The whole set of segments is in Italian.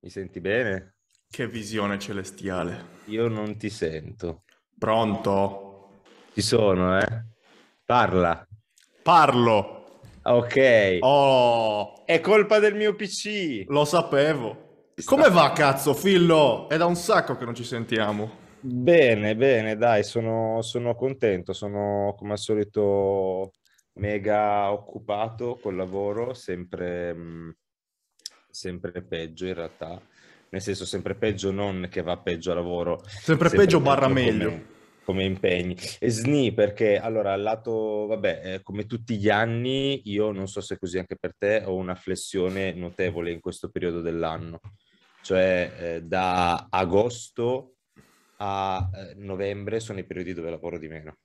Mi senti bene? Che visione celestiale. Io non ti sento. Pronto? Ci sono, eh? Parla. Parlo. Ok. Oh. È colpa del mio PC. Lo sapevo. Come va, cazzo, Fillo? È da un sacco che non ci sentiamo. Bene, bene, dai, sono, sono contento. Sono come al solito mega occupato col lavoro, sempre... Mh mm, sempre peggio in realtà, nel senso sempre peggio non che va peggio a lavoro. Sempre, sempre peggio, peggio barra meglio. Come, come impegni. E SNI perché allora al lato, vabbè, eh, come tutti gli anni, io non so se è così anche per te, ho una flessione notevole in questo periodo dell'anno. Cioè eh, da agosto a eh, novembre sono i periodi dove lavoro di meno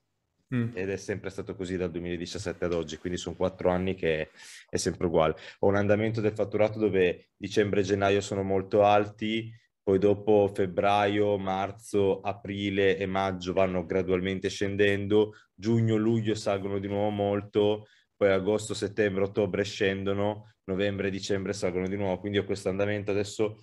mm. ed è sempre stato così dal 2017 ad oggi, quindi sono quattro anni che è sempre uguale. Ho un andamento del fatturato dove dicembre e gennaio sono molto alti, poi dopo febbraio, marzo, aprile e maggio vanno gradualmente scendendo, giugno, luglio salgono di nuovo molto, poi agosto, settembre, ottobre scendono, novembre, dicembre salgono di nuovo, quindi ho questo andamento adesso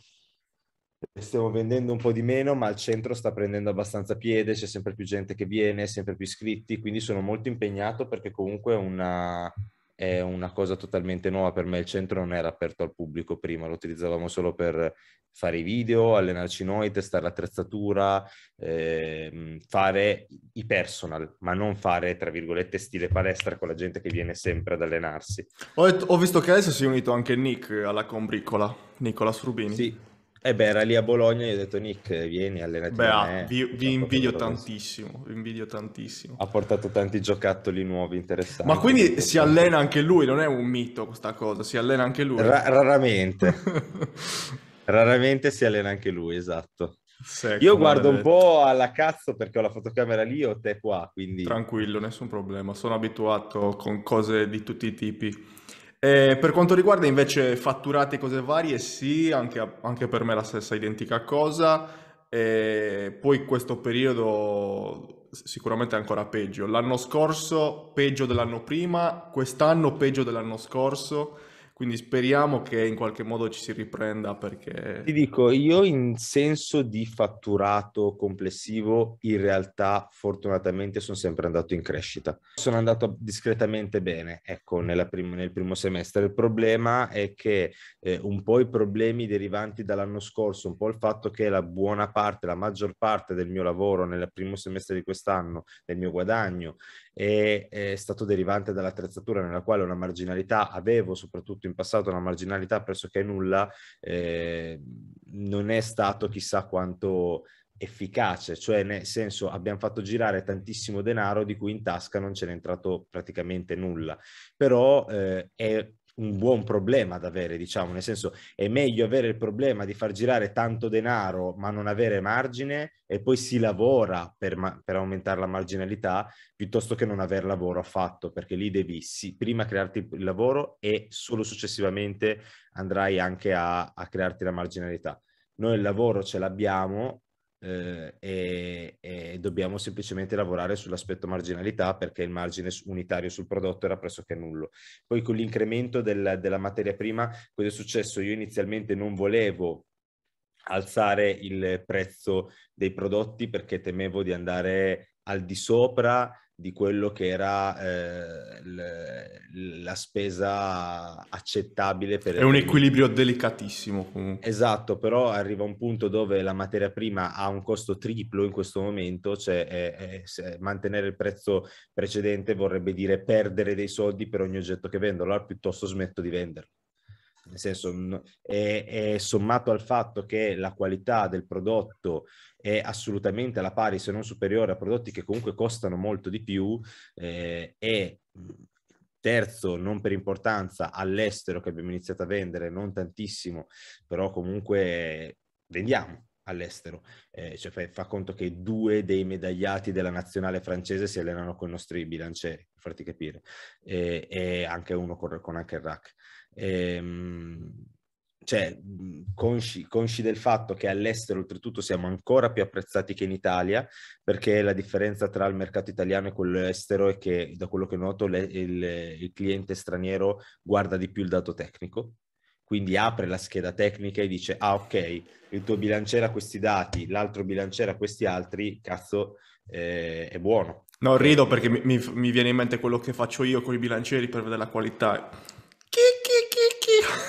stiamo vendendo un po' di meno, ma il centro sta prendendo abbastanza piede, c'è sempre più gente che viene, sempre più iscritti, quindi sono molto impegnato perché comunque è una, è una cosa totalmente nuova per me. Il centro non era aperto al pubblico prima, lo utilizzavamo solo per fare i video, allenarci noi, testare l'attrezzatura, eh, fare i personal, ma non fare, tra virgolette, stile palestra con la gente che viene sempre ad allenarsi. Ho, detto, ho visto che adesso si è unito anche Nick alla combriccola, Nicola Srubini. Sì, eh beh, era lì a Bologna e gli ho detto Nick, vieni, allenati Beh, ah, vi, vi invidio tantissimo, vi invidio tantissimo. Ha portato tanti giocattoli nuovi, interessanti. Ma quindi si allena anche lui, non è un mito questa cosa, si allena anche lui? Ra- raramente. raramente si allena anche lui, esatto. Secco, Io guardo un eh. po' alla cazzo perché ho la fotocamera lì o te qua, quindi... Tranquillo, nessun problema, sono abituato con cose di tutti i tipi. Eh, per quanto riguarda invece fatturate e cose varie, sì, anche, anche, per me la stessa identica cosa. Eh, poi questo periodo sicuramente è ancora peggio. L'anno scorso peggio dell'anno prima, quest'anno peggio dell'anno scorso. Quindi speriamo che in qualche modo ci si riprenda perché... Ti dico, io in senso di fatturato complessivo, in realtà fortunatamente sono sempre andato in crescita. Sono andato discretamente bene, ecco, prim- nel primo semestre. Il problema è che eh, un po' i problemi derivanti dall'anno scorso, un po' il fatto che la buona parte, la maggior parte del mio lavoro nel primo semestre di quest'anno, del mio guadagno, è, è stato derivante dall'attrezzatura nella quale una marginalità avevo, soprattutto in in passato una marginalità pressoché nulla, eh, non è stato chissà quanto efficace, cioè nel senso abbiamo fatto girare tantissimo denaro di cui in tasca non ce n'è entrato praticamente nulla, però eh, è un buon problema da avere, diciamo, nel senso è meglio avere il problema di far girare tanto denaro ma non avere margine e poi si lavora per, ma- per aumentare la marginalità piuttosto che non aver lavoro affatto, perché lì devi sì, prima crearti il lavoro e solo successivamente andrai anche a, a crearti la marginalità. Noi il lavoro ce l'abbiamo, eh, e, e, dobbiamo semplicemente lavorare sull'aspetto marginalità perché il margine unitario sul prodotto era pressoché nullo. Poi con l'incremento del, della materia prima, cosa è successo? Io inizialmente non volevo alzare il prezzo dei prodotti perché temevo di andare al di sopra di quello che era eh, l- la spesa accettabile per... È un equilibrio delicatissimo comunque. Esatto, però arriva un punto dove la materia prima ha un costo triplo in questo momento, cioè è, è, mantenere il prezzo precedente vorrebbe dire perdere dei soldi per ogni oggetto che vendo, allora piuttosto smetto di venderlo nel senso è, è, sommato al fatto che la qualità del prodotto è assolutamente alla pari se non superiore a prodotti che comunque costano molto di più eh, e terzo non per importanza all'estero che abbiamo iniziato a vendere non tantissimo però comunque vendiamo all'estero. Eh, cioè fa, fa, conto che due dei medagliati della nazionale francese si allenano con i nostri bilancieri, per farti capire, e, e anche uno con, con anche il rack ehm, cioè, consci, consci, del fatto che all'estero oltretutto siamo ancora più apprezzati che in Italia, perché la differenza tra il mercato italiano e quello estero è che, da quello che noto, le, il, il, cliente straniero guarda di più il dato tecnico, quindi apre la scheda tecnica e dice, ah ok, il tuo bilanciere ha questi dati, l'altro bilanciere ha questi altri, cazzo, eh, è buono. No, rido eh, perché mi, mi, mi, viene in mente quello che faccio io con i bilancieri per vedere la qualità.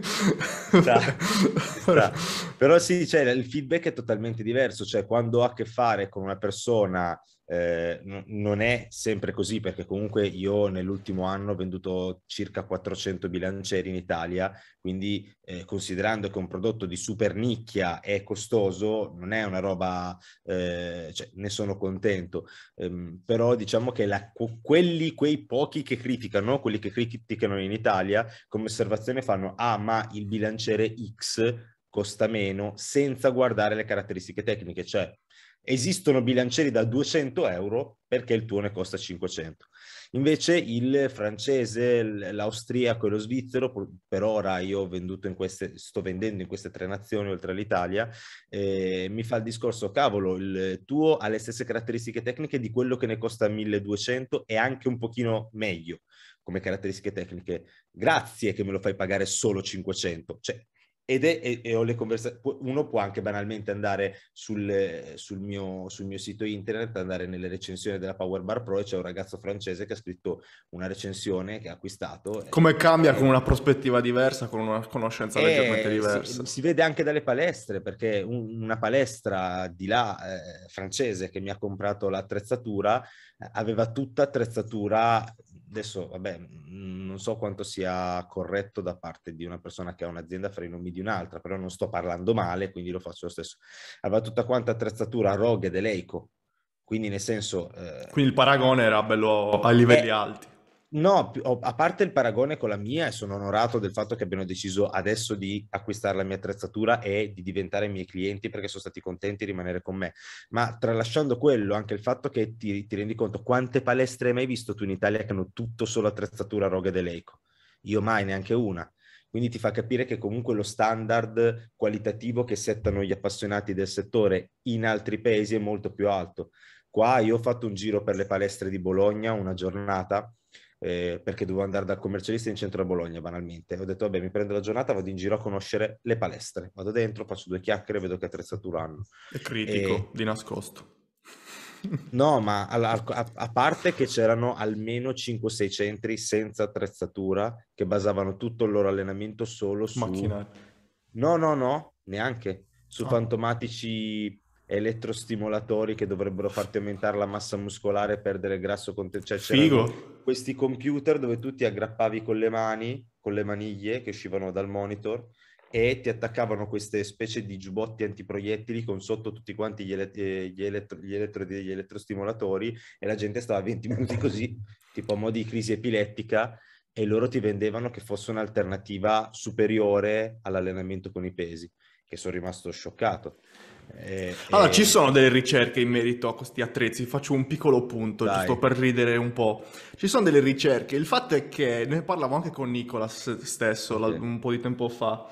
sta, sta. Però sì, cioè, il feedback è totalmente diverso, cioè quando ha a che fare con una persona eh, n- non è sempre così, perché comunque io nell'ultimo anno ho venduto circa 400 bilancieri in Italia, quindi eh, considerando che un prodotto di super nicchia è costoso, non è una roba, eh, cioè, ne sono contento, ehm, però diciamo che la, quelli, quei pochi che criticano, quelli che criticano in Italia, come osservazione fanno a ah, ma il bilanciere X costa meno senza guardare le caratteristiche tecniche, cioè esistono bilancieri da 200 euro perché il tuo ne costa 500. Invece il francese, l'austriaco e lo svizzero, per ora io in queste, sto vendendo in queste tre nazioni oltre all'Italia, eh, mi fa il discorso, cavolo, il tuo ha le stesse caratteristiche tecniche di quello che ne costa 1200 e anche un pochino meglio come caratteristiche tecniche, grazie che me lo fai pagare solo 500. Cioè, ed è, e, e ho le conversazioni, uno può anche banalmente andare sul, sul, mio, sul, mio, sito internet, andare nelle recensioni della Power Bar Pro e c'è un ragazzo francese che ha scritto una recensione che ha acquistato. Come e, eh, cambia eh, con una prospettiva diversa, con una conoscenza eh, leggermente diversa. Si, si, vede anche dalle palestre, perché un, una palestra di là, eh, francese, che mi ha comprato l'attrezzatura, aveva tutta attrezzatura adesso vabbè, non so quanto sia corretto da parte di una persona che ha un'azienda fare i nomi di un'altra, però non sto parlando male, quindi lo faccio lo stesso. Aveva tutta quanta attrezzatura Rogue ed Eleico, quindi nel senso... Eh, quindi il paragone era bello a livelli eh, alti. No, a parte il paragone con la mia, e sono onorato del fatto che abbiano deciso adesso di acquistare la mia attrezzatura e di diventare miei clienti perché sono stati contenti di rimanere con me. Ma tralasciando quello, anche il fatto che ti, ti rendi conto quante palestre hai mai visto tu in Italia che hanno tutto solo attrezzatura roga ed eleico. Io mai, neanche una. Quindi ti fa capire che comunque lo standard qualitativo che settano gli appassionati del settore in altri paesi è molto più alto. Qua io ho fatto un giro per le palestre di Bologna, una giornata eh, perché dovevo andare dal commercialista in centro a Bologna banalmente. Ho detto vabbè mi prendo la giornata, vado in giro a conoscere le palestre, vado dentro, faccio due chiacchiere, vedo che attrezzatura hanno. È critico, e... Eh, di nascosto. No, ma a, a, a, parte che c'erano almeno 5-6 centri senza attrezzatura che basavano tutto il loro allenamento solo su... Macchinari. No, no, no, neanche. Su oh. fantomatici elettrostimolatori che dovrebbero farti aumentare la massa muscolare e perdere grasso con te. Cioè, Figo. questi computer dove tu ti aggrappavi con le mani, con le maniglie che uscivano dal monitor e ti attaccavano queste specie di giubbotti antiproiettili con sotto tutti quanti gli, elet- eh, gli, elettro- gli, elettro- gli elettrostimolatori e la gente stava 20 minuti così, tipo a mo' di crisi epilettica e loro ti vendevano che fosse un'alternativa superiore all'allenamento con i pesi, che sono rimasto scioccato. E, eh, allora, e... Eh. ci sono delle ricerche in merito a questi attrezzi, faccio un piccolo punto, Dai. giusto per ridere un po'. Ci sono delle ricerche, il fatto è che, ne parlavo anche con Nicolas stesso okay. un po' di tempo fa,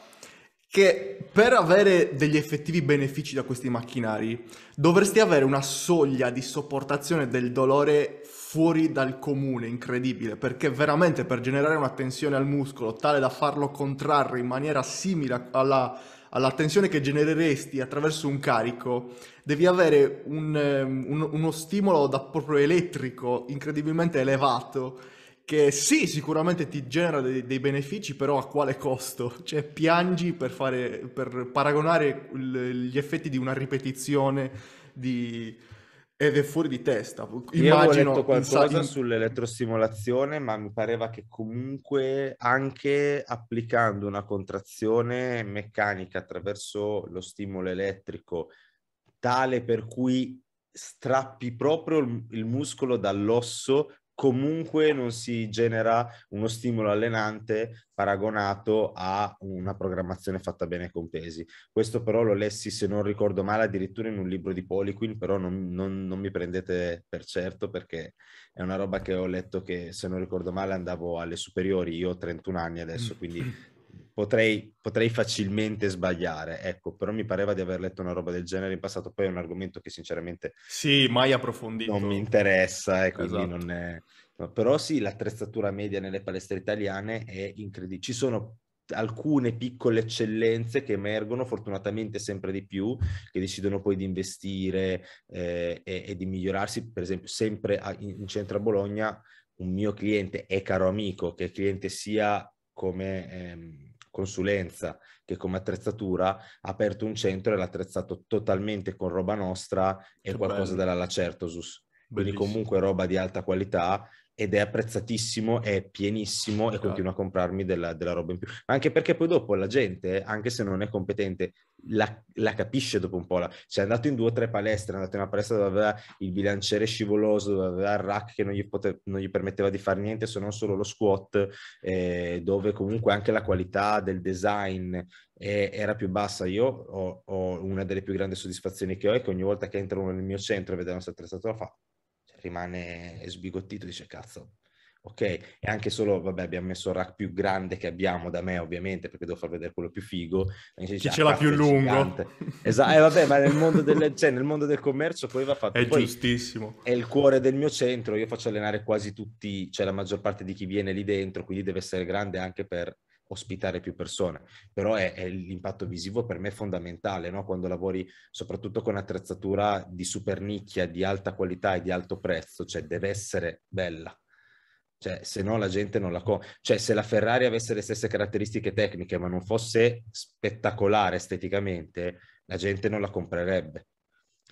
che per avere degli effettivi benefici da questi macchinari dovresti avere una soglia di sopportazione del dolore fuori dal comune, incredibile, perché veramente per generare una tensione al muscolo tale da farlo contrarre in maniera simile alla alla tensione che genereresti attraverso un carico, devi avere un, ehm, un, uno stimolo da proprio elettrico incredibilmente elevato che sì, sicuramente ti genera dei, dei, benefici, però a quale costo? Cioè piangi per, fare, per paragonare gli effetti di una ripetizione di ed è fuori di testa. Immagino Io ho qualcosa in... sull'elettrostimolazione, ma mi pareva che comunque anche applicando una contrazione meccanica attraverso lo stimolo elettrico, tale per cui strappi proprio il muscolo dall'osso, comunque non si genera uno stimolo allenante paragonato a una programmazione fatta bene con pesi. Questo però lo lessi, se non ricordo male, addirittura in un libro di Poliquin, però non, non, non, mi prendete per certo perché è una roba che ho letto che, se non ricordo male, andavo alle superiori, io ho 31 anni adesso, quindi Potrei, potrei, facilmente sbagliare, ecco, però mi pareva di aver letto una roba del genere in passato, poi è un argomento che sinceramente sì, mai approfondito. Non mi interessa e quindi esatto. non è... però sì, l'attrezzatura media nelle palestre italiane è incredibile. Ci sono alcune piccole eccellenze che emergono fortunatamente sempre di più, che decidono poi di investire eh, e, e, di migliorarsi, per esempio sempre a, in, in centro a Bologna un mio cliente è caro amico, che è cliente sia come... Ehm, consulenza che come attrezzatura ha aperto un centro e l'ha attrezzato totalmente con roba nostra e che qualcosa bello. della Lacertosus. Bellissimo. Quindi comunque roba di alta qualità ed è apprezzatissimo, è pienissimo e certo. continua a comprarmi della, della, roba in più. Anche perché poi dopo la gente, anche se non è competente, la, la capisce dopo un po'. La, cioè è andato in due o tre palestre, è andato in una palestra dove aveva il bilanciere scivoloso, dove aveva il rack che non gli, pote, non gli permetteva di fare niente se non solo lo squat, eh, dove comunque anche la qualità del design eh, era più bassa. Io ho, ho, una delle più grandi soddisfazioni che ho è che ogni volta che entro nel mio centro e vedo la nostra attrezzatura fa rimane sbigottito e dice cazzo, ok? E anche solo, vabbè, abbiamo messo il rack più grande che abbiamo da me, ovviamente, perché devo far vedere quello più figo. Dice, Chi ce l'ha ah, più lungo? Esatto, eh, vabbè, ma nel mondo, delle, cioè, nel mondo, del commercio poi va fatto... È poi giustissimo. È il cuore del mio centro, io faccio allenare quasi tutti, cioè la maggior parte di chi viene lì dentro, quindi deve essere grande anche per ospitare più persone, però è, è l'impatto visivo per me è fondamentale, no? quando lavori soprattutto con attrezzatura di super nicchia, di alta qualità e di alto prezzo, cioè deve essere bella. Cioè, se no la gente non la compra. Cioè, se la Ferrari avesse le stesse caratteristiche tecniche, ma non fosse spettacolare esteticamente, la gente non la comprerebbe.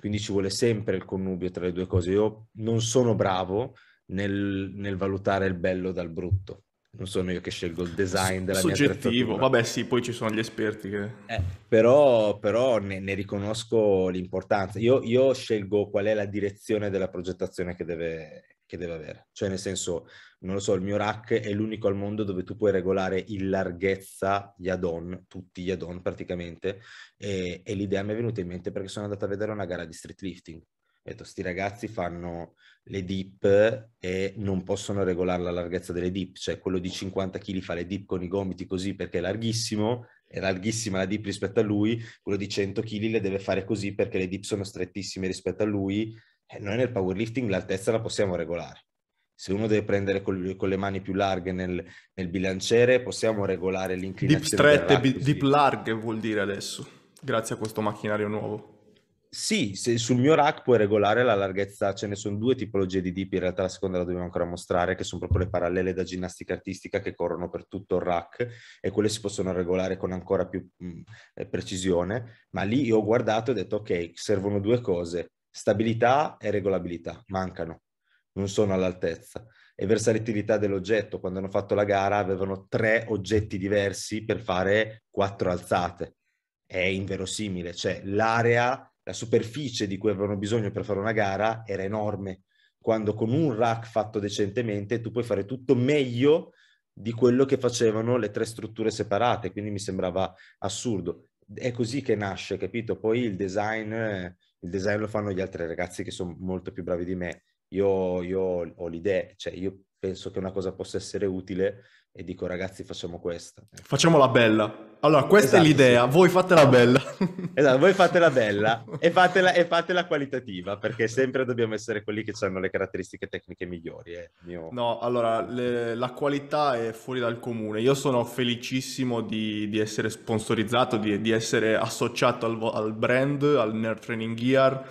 Quindi ci vuole sempre il connubio tra le due cose. Io non sono bravo nel, nel valutare il bello dal brutto non sono io che scelgo il design della Soggettivo. Vabbè, sì, poi ci sono gli esperti che... Eh, però, però ne, ne, riconosco l'importanza. Io, io, scelgo qual è la direzione della progettazione che deve, che deve, avere. Cioè, nel senso, non lo so, il mio rack è l'unico al mondo dove tu puoi regolare in larghezza gli add-on, tutti gli add-on praticamente, e, e l'idea mi è venuta in mente perché sono andato a vedere una gara di street lifting ho detto, sti ragazzi fanno le dip e non possono regolare la larghezza delle dip, cioè quello di 50 kg fa le dip con i gomiti così perché è larghissimo, è larghissima la dip rispetto a lui, quello di 100 kg le deve fare così perché le dip sono strettissime rispetto a lui, e eh, noi nel powerlifting l'altezza la possiamo regolare. Se uno deve prendere col, con le mani più larghe nel, nel bilanciere, possiamo regolare l'inclinazione. Dip strette, dip larghe vuol dire adesso, grazie a questo macchinario nuovo. Sì, sul mio rack puoi regolare la larghezza, ce ne sono due tipologie di dip, in realtà la seconda la dobbiamo ancora mostrare, che sono proprio le parallele da ginnastica artistica che corrono per tutto il rack e quelle si possono regolare con ancora più mh, mm, eh, precisione, ma lì io ho guardato e ho detto ok, servono due cose, stabilità e regolabilità, mancano, non sono all'altezza e versatilità dell'oggetto, quando hanno fatto la gara avevano tre oggetti diversi per fare quattro alzate, è inverosimile, cioè l'area la superficie di cui avevano bisogno per fare una gara era enorme, quando con un rack fatto decentemente tu puoi fare tutto meglio di quello che facevano le tre strutture separate, quindi mi sembrava assurdo. È così che nasce, capito? Poi il design, eh, il design lo fanno gli altri ragazzi che sono molto più bravi di me. Io, io ho l'idea, cioè io penso che una cosa possa essere utile, e dico ragazzi facciamo questa. Facciamo la bella. Allora, questa esatto, è l'idea, sì. voi la bella. Esatto, voi fate la bella e fatela, e fatela qualitativa, perché sempre dobbiamo essere quelli che hanno le caratteristiche tecniche migliori. Eh. Mio... No, allora, le, la qualità è fuori dal comune. Io sono felicissimo di, di essere sponsorizzato, di, di, essere associato al, al brand, al Nerd Training Gear,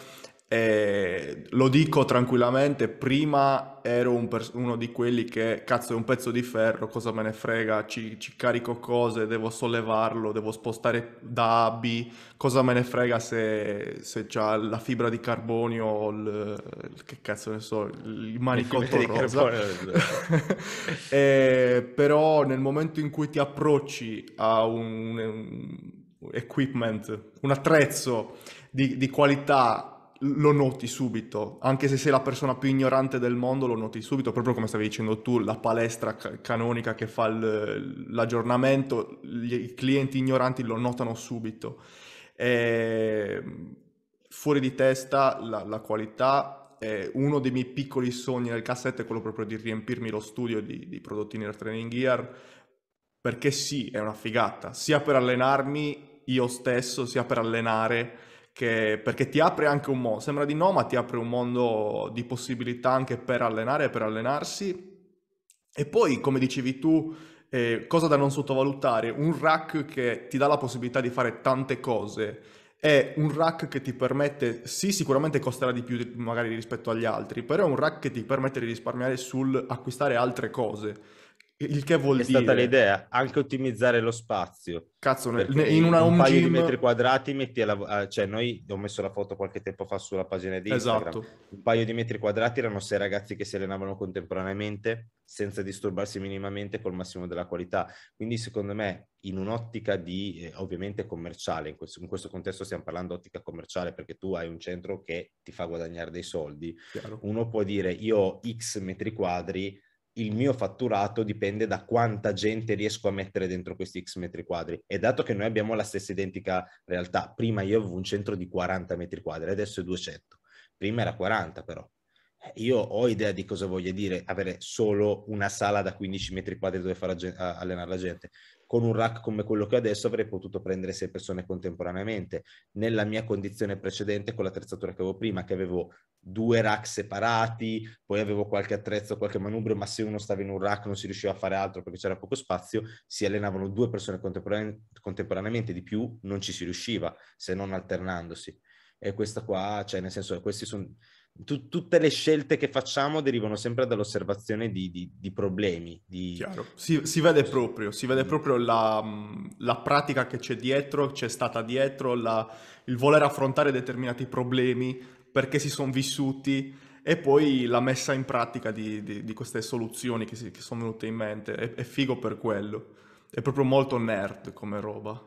e lo dico tranquillamente, prima ero un pers- uno di quelli che cazzo è un pezzo di ferro, cosa me ne frega, ci, ci carico cose, devo sollevarlo, devo spostare da A a B, cosa me ne frega se, se c'ha la fibra di carbonio o il, che cazzo ne so, il manicotto rosa. e, però nel momento in cui ti approcci a un, un equipment, un attrezzo di, di qualità lo noti subito, anche se sei la persona più ignorante del mondo, lo noti subito, proprio come stavi dicendo tu, la palestra canonica che fa l'aggiornamento, i clienti ignoranti lo notano subito. E ehm, fuori di testa la, la qualità, eh, uno dei miei piccoli sogni nel cassetto è quello proprio di riempirmi lo studio di, di prodotti nel training gear, perché sì, è una figata, sia per allenarmi io stesso, sia per allenare che, perché ti apre anche un mondo, sembra di no, ma ti apre un mondo di possibilità anche per allenare e per allenarsi. E poi, come dicevi tu, eh, cosa da non sottovalutare, un rack che ti dà la possibilità di fare tante cose è un rack che ti permette, sì sicuramente costerà di più magari rispetto agli altri, però è un rack che ti permette di risparmiare sul acquistare altre cose. Il che vuol è dire... È stata l'idea, anche ottimizzare lo spazio. Cazzo, ne, in una home un paio gym... di metri quadrati metti alla... Cioè, noi ho messo la foto qualche tempo fa sulla pagina di Instagram. Esatto. Un paio di metri quadrati erano sei ragazzi che si allenavano contemporaneamente senza disturbarsi minimamente col massimo della qualità. Quindi, secondo me, in un'ottica di, eh, ovviamente, commerciale, in questo, in questo, contesto stiamo parlando ottica commerciale perché tu hai un centro che ti fa guadagnare dei soldi. Chiaro. Uno può dire, io ho X metri quadri, il mio fatturato dipende da quanta gente riesco a mettere dentro questi x metri quadri. E dato che noi abbiamo la stessa identica realtà, prima io avevo un centro di 40 metri quadri, adesso è 200. Prima era 40 però. Eh, io ho idea di cosa voglia dire avere solo una sala da 15 metri quadri dove far allenare la gente con un rack come quello che ho adesso avrei potuto prendere sei persone contemporaneamente. Nella mia condizione precedente, con l'attrezzatura che avevo prima, che avevo due rack separati, poi avevo qualche attrezzo, qualche manubrio, ma se uno stava in un rack non si riusciva a fare altro perché c'era poco spazio, si allenavano due persone contemporane- contemporaneamente, di più non ci si riusciva, se non alternandosi. E questa qua, cioè nel senso, questi sono tu, tutte le scelte che facciamo derivano sempre dall'osservazione di, di, di problemi. Di... Si, si, vede proprio, si vede mm. proprio la, mm, la, pratica che c'è dietro, c'è stata dietro, la, il voler affrontare determinati problemi, perché si sono vissuti e poi la messa in pratica di, queste soluzioni che, si, che, sono venute in mente. È, è figo per quello. È proprio molto nerd come roba.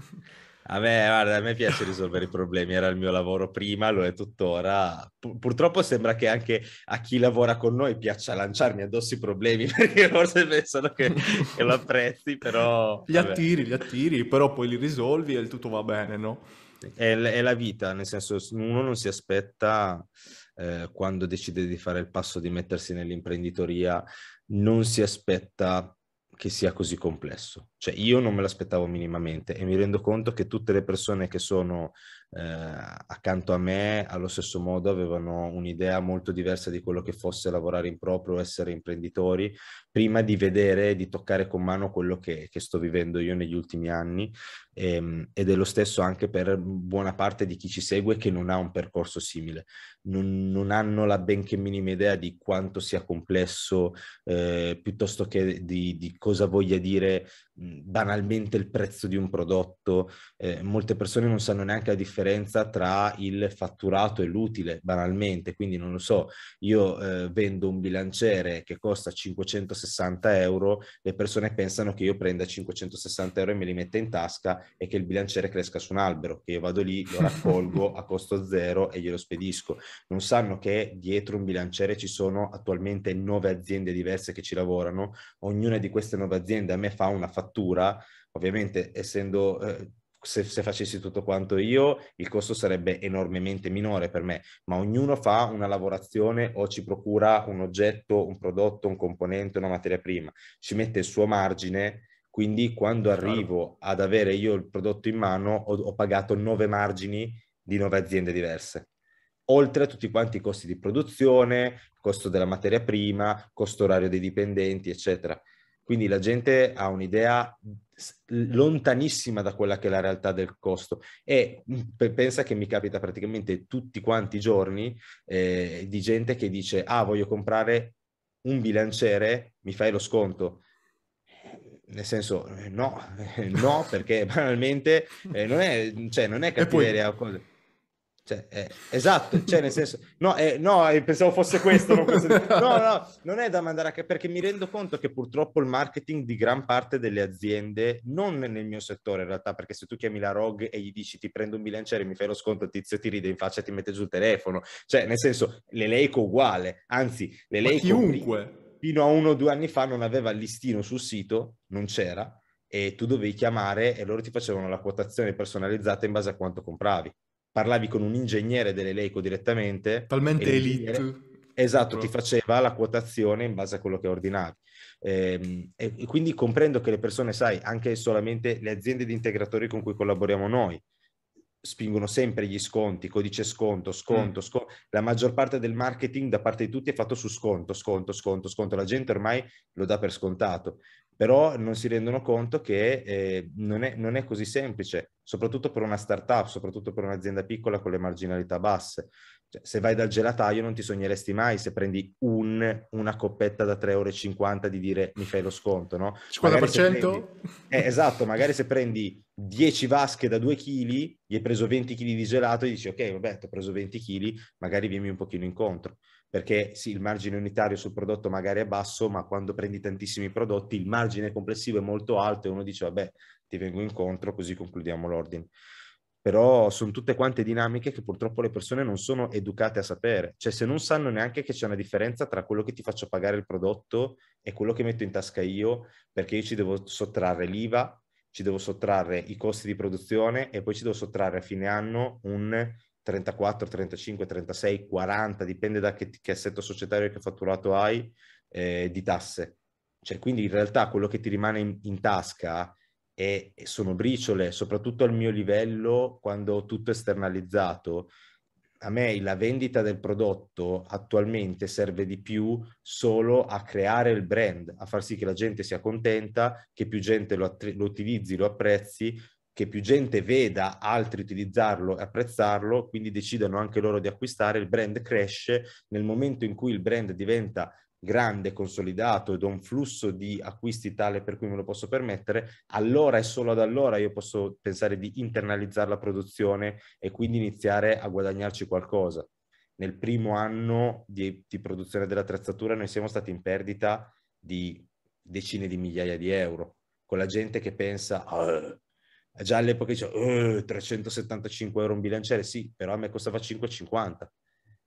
A me, guarda, a me piace risolvere i problemi, era il mio lavoro prima, lo è tuttora. P- purtroppo sembra che anche a chi lavora con noi piaccia lanciarmi addosso i problemi, perché forse pensano che, che lo apprezzi, però... Li attiri, li attiri, però poi li risolvi e tutto va bene, no? È, è la vita, nel senso uno non si aspetta eh, quando decide di fare il passo di mettersi nell'imprenditoria, non si aspetta che sia così complesso. Cioè, io non me l'aspettavo minimamente e mi rendo conto che tutte le persone che sono eh, accanto a me allo stesso modo avevano un'idea molto diversa di quello che fosse lavorare in proprio, essere imprenditori, prima di vedere, di toccare con mano quello che, che sto vivendo io negli ultimi anni, Ehm, ed è lo stesso anche per buona parte di chi ci segue che non ha un percorso simile, non, non hanno la benché minima idea di quanto sia complesso eh, piuttosto che di, di, cosa voglia dire banalmente il prezzo di un prodotto, eh, molte persone non sanno neanche la differenza tra il fatturato e l'utile banalmente, quindi non lo so, io eh, vendo un bilanciere che costa 560 euro, le persone pensano che io prenda 560 euro e me li metta in tasca è che il bilanciere cresca su un albero, che io vado lì, lo raccolgo a costo zero e glielo spedisco. Non sanno che dietro un bilanciere ci sono attualmente nove aziende diverse che ci lavorano, ognuna di queste nove aziende a me fa una fattura, ovviamente essendo... Eh, se, se, facessi tutto quanto io, il costo sarebbe enormemente minore per me, ma ognuno fa una lavorazione o ci procura un oggetto, un prodotto, un componente, una materia prima, ci mette il suo margine quindi quando arrivo ad avere io il prodotto in mano ho, ho pagato nove margini di nove aziende diverse oltre a tutti quanti i costi di produzione, costo della materia prima, costo orario dei dipendenti, eccetera. Quindi la gente ha un'idea lontanissima da quella che è la realtà del costo e pensa che mi capita praticamente tutti quanti i giorni eh, di gente che dice ah voglio comprare un bilanciere, mi fai lo sconto, nel senso eh, no, eh, no perché banalmente eh, non, è, cioè, non è cattiveria poi... cioè, è, eh, esatto, cioè nel senso, no, è, no pensavo fosse questo, non questo, no, no, non è da mandare a perché mi rendo conto che purtroppo il marketing di gran parte delle aziende, non nel mio settore in realtà, perché se tu chiami la ROG e gli dici ti prendo un bilanciere, mi fai lo sconto, tizio ti ride in faccia e ti mette giù il telefono, cioè nel senso l'eleico uguale, anzi l'eleico... Ma chiunque... Prima, fino a uno o due anni fa non aveva il listino sul sito, non c'era, e tu dovevi chiamare e loro ti facevano la quotazione personalizzata in base a quanto compravi. Parlavi con un ingegnere dell'eleico direttamente. Talmente elite. Esatto, ti faceva la quotazione in base a quello che ordinavi. Ehm, e, quindi comprendo che le persone, sai, anche solamente le aziende di integratori con cui collaboriamo noi, spingono sempre gli sconti, codice sconto, sconto, mm. sconto. La maggior parte del marketing da parte di tutti è fatto su sconto, sconto, sconto, sconto. La gente ormai lo dà per scontato, però non si rendono conto che eh, non, è, non, è, così semplice, soprattutto per una startup, soprattutto per un'azienda piccola con le marginalità basse. Cioè, se vai dal gelataio non ti sogneresti mai se prendi un, una coppetta da 3,50 euro di dire mi fai lo sconto, no? 50%? Prendi... Eh, esatto, magari se prendi 10 vasche da 2 kg, gli hai preso 20 kg di gelato e dici ok, vabbè, ti ho preso 20 kg, magari vieni un pochino incontro. Perché sì, il margine unitario sul prodotto magari è basso, ma quando prendi tantissimi prodotti il margine complessivo è molto alto e uno dice vabbè, ti vengo incontro così concludiamo l'ordine però sono tutte quante dinamiche che purtroppo le persone non sono educate a sapere, cioè se non sanno neanche che c'è una differenza tra quello che ti faccio pagare il prodotto e quello che metto in tasca io, perché io ci devo sottrarre l'IVA, ci devo sottrarre i costi di produzione e poi ci devo sottrarre a fine anno un 34, 35, 36, 40, dipende da che, che assetto societario e che fatturato hai, eh, di tasse. Cioè quindi in realtà quello che ti rimane in, in tasca e sono briciole, soprattutto al mio livello, quando tutto è esternalizzato. A me la vendita del prodotto attualmente serve di più solo a creare il brand, a far sì che la gente sia contenta, che più gente lo, lo utilizzi, lo apprezzi, che più gente veda altri utilizzarlo e apprezzarlo, quindi decidano anche loro di acquistare, il brand cresce, nel momento in cui il brand diventa grande, consolidato ed ho un flusso di acquisti tale per cui me lo posso permettere, allora e solo ad allora io posso pensare di internalizzare la produzione e quindi iniziare a guadagnarci qualcosa. Nel primo anno di, di produzione dell'attrezzatura noi siamo stati in perdita di decine di migliaia di euro, con la gente che pensa, oh, già all'epoca dice, oh, eh, 375 euro un bilanciere, sì, però a me costava 5,50.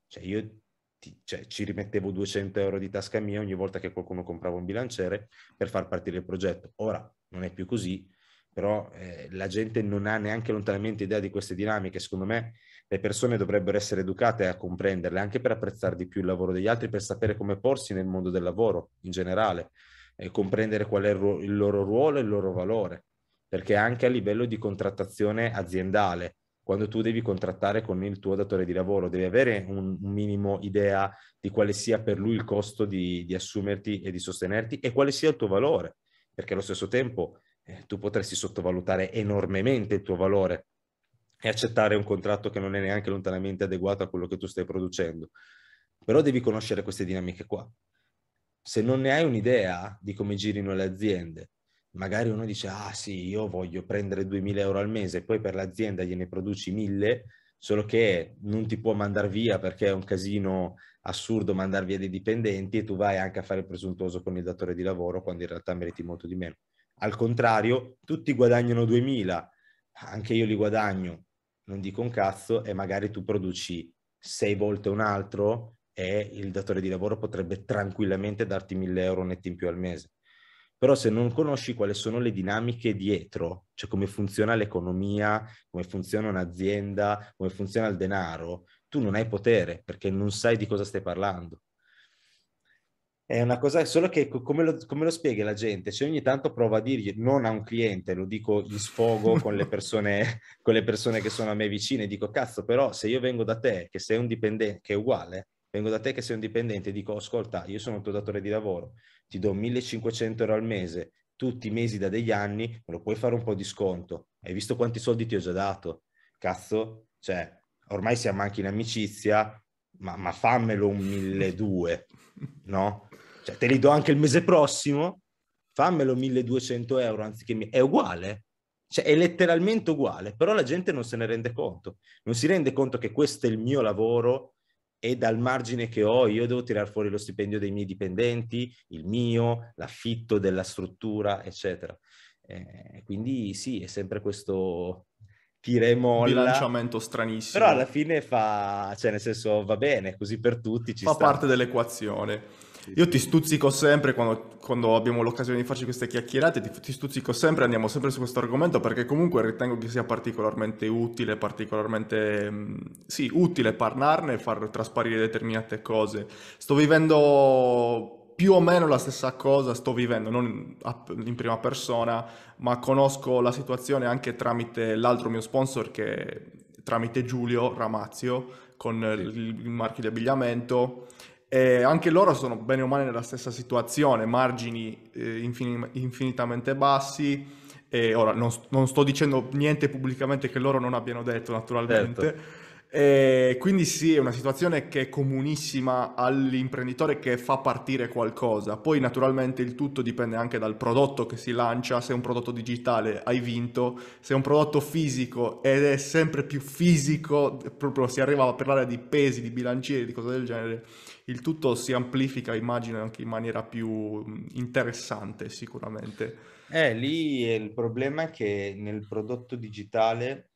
Cioè io ti, cioè, ci rimettevo 200 euro di tasca mia ogni volta che qualcuno comprava un bilanciere per far partire il progetto. Ora non è più così, però eh, la gente non ha neanche lontanamente idea di queste dinamiche. Secondo me le persone dovrebbero essere educate a comprenderle anche per apprezzare di più il lavoro degli altri, per sapere come porsi nel mondo del lavoro in generale e comprendere qual è il, ru- il loro ruolo e il loro valore, perché anche a livello di contrattazione aziendale quando tu devi contrattare con il tuo datore di lavoro, devi avere un, minimo idea di quale sia per lui il costo di, di, assumerti e di sostenerti e quale sia il tuo valore, perché allo stesso tempo eh, tu potresti sottovalutare enormemente il tuo valore e accettare un contratto che non è neanche lontanamente adeguato a quello che tu stai producendo. Però devi conoscere queste dinamiche qua. Se non ne hai un'idea di come girino le aziende, magari uno dice, ah sì, io voglio prendere 2000 euro al mese, poi per l'azienda gliene produci 1000, solo che non ti può mandare via perché è un casino assurdo mandare via dei dipendenti e tu vai anche a fare il presuntuoso con il datore di lavoro quando in realtà meriti molto di meno. Al contrario, tutti guadagnano 2000, anche io li guadagno, non dico un cazzo, e magari tu produci sei volte un altro e il datore di lavoro potrebbe tranquillamente darti 1000 euro netti in più al mese però se non conosci quali sono le dinamiche dietro, cioè come funziona l'economia, come funziona un'azienda, come funziona il denaro, tu non hai potere perché non sai di cosa stai parlando. È una cosa, solo che come lo, come lo spieghi la gente? Cioè ogni tanto prova a dirgli, non a un cliente, lo dico in sfogo con, le persone, con le persone, che sono a me vicine, dico cazzo però se io vengo da te che sei un dipendente, che è uguale, vengo da te che sei un dipendente dico ascolta io sono il tuo datore di lavoro, ti do 1500 euro al mese tutti i mesi da degli anni, me lo puoi fare un po' di sconto. Hai visto quanti soldi ti ho già dato? Cazzo, cioè, ormai siamo anche in amicizia, ma, ma fammelo un 1200, no? Cioè, te li do anche il mese prossimo, fammelo 1200 euro anziché... Mi... È uguale, cioè è letteralmente uguale, però la gente non se ne rende conto, non si rende conto che questo è il mio lavoro, e dal margine che ho io devo tirare fuori lo stipendio dei miei dipendenti, il mio, l'affitto della struttura, eccetera. Eh, quindi sì, è sempre questo tiremo e Bilanciamento stranissimo. Però alla fine fa, cioè nel senso va bene, così per tutti ci fa sta. parte dell'equazione. Io ti stuzzico sempre quando, quando abbiamo l'occasione di farci queste chiacchierate, ti, ti, stuzzico sempre, andiamo sempre su questo argomento perché comunque ritengo che sia particolarmente utile, particolarmente mm, sì, utile parlarne e far trasparire determinate cose. Sto vivendo più o meno la stessa cosa sto vivendo, non in prima persona, ma conosco la situazione anche tramite l'altro mio sponsor che tramite Giulio Ramazio con il marchio di abbigliamento e anche loro sono bene o male nella stessa situazione, margini eh, infin- infinitamente bassi. E ora non, non, sto dicendo niente pubblicamente che loro non abbiano detto, naturalmente. Certo. E quindi sì, è una situazione che è comunissima all'imprenditore che fa partire qualcosa. Poi naturalmente il tutto dipende anche dal prodotto che si lancia, se è un prodotto digitale hai vinto, se è un prodotto fisico ed è sempre più fisico, proprio si arriva a parlare di pesi, di bilancieri, di cose del genere, il tutto si amplifica, immagino, anche in maniera più mm, interessante sicuramente. Eh, lì il problema è che nel prodotto digitale,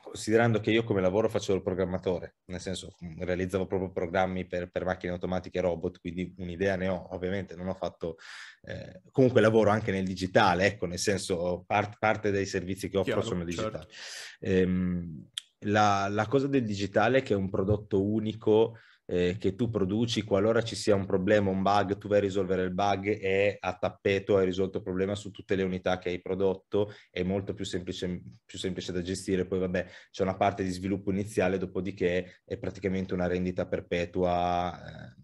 considerando che io come lavoro facevo il programmatore, nel senso mm, realizzavo proprio programmi per, per macchine automatiche e robot, quindi un'idea ne ho, ovviamente non ho fatto, eh, comunque lavoro anche nel digitale, ecco, nel senso part, parte dei servizi che offro Chiaro, sono certo. digitali. Certo. Ehm, la, la cosa del digitale è che è un prodotto unico eh, che tu produci, qualora ci sia un problema, un bug, tu vai a risolvere il bug e a tappeto hai risolto il problema su tutte le unità che hai prodotto, è molto più semplice, più semplice da gestire, poi vabbè c'è una parte di sviluppo iniziale, dopodiché è praticamente una rendita perpetua. Eh,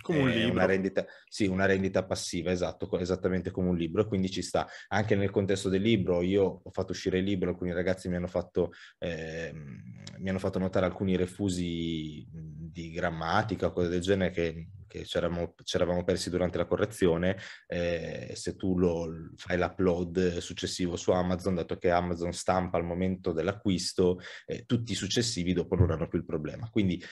come un libro. Una rendita, sì, una rendita passiva, esatto, esattamente come un libro, e quindi ci sta. Anche nel contesto del libro, io ho fatto uscire il libro, alcuni ragazzi mi hanno fatto, eh, mi hanno fatto notare alcuni refusi di grammatica cose del genere che che c'eravamo, c'eravamo, persi durante la correzione, eh, se tu lo, fai l'upload successivo su Amazon, dato che Amazon stampa al momento dell'acquisto, eh, tutti i successivi dopo non hanno più il problema. Quindi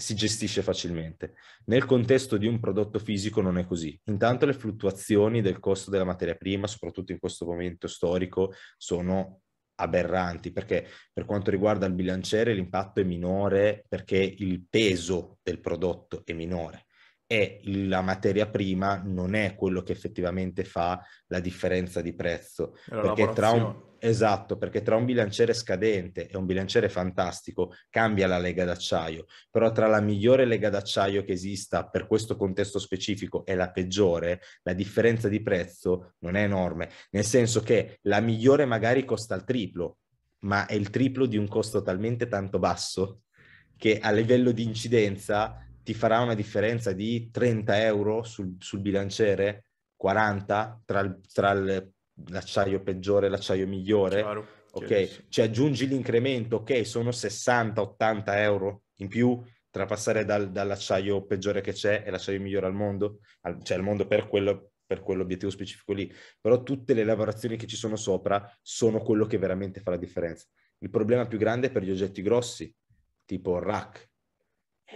si gestisce facilmente. Nel contesto di un prodotto fisico non è così. Intanto le fluttuazioni del costo della materia prima, soprattutto in questo momento storico, sono aberranti perché per quanto riguarda il bilanciere l'impatto è minore perché il peso del prodotto è minore e la materia prima, non è quello che effettivamente fa la differenza di prezzo. Perché tra, un, esatto, perché tra un bilanciere scadente e un bilanciere fantastico cambia la lega d'acciaio, però tra la migliore lega d'acciaio che esista per questo contesto specifico e la peggiore, la differenza di prezzo non è enorme, nel senso che la migliore magari costa il triplo, ma è il triplo di un costo talmente tanto basso che a livello di incidenza ti farà una differenza di 30 euro sul, sul bilanciere, 40 tra, tra il, l'acciaio peggiore e l'acciaio migliore. Claro, ok, ci cioè aggiungi l'incremento, ok, sono 60-80 euro in più tra passare dal, dall'acciaio peggiore che c'è e l'acciaio migliore al mondo, al, cioè al mondo per quello per quell'obiettivo specifico lì, però tutte le lavorazioni che ci sono sopra sono quello che veramente fa la differenza. Il problema più grande è per gli oggetti grossi, tipo rack,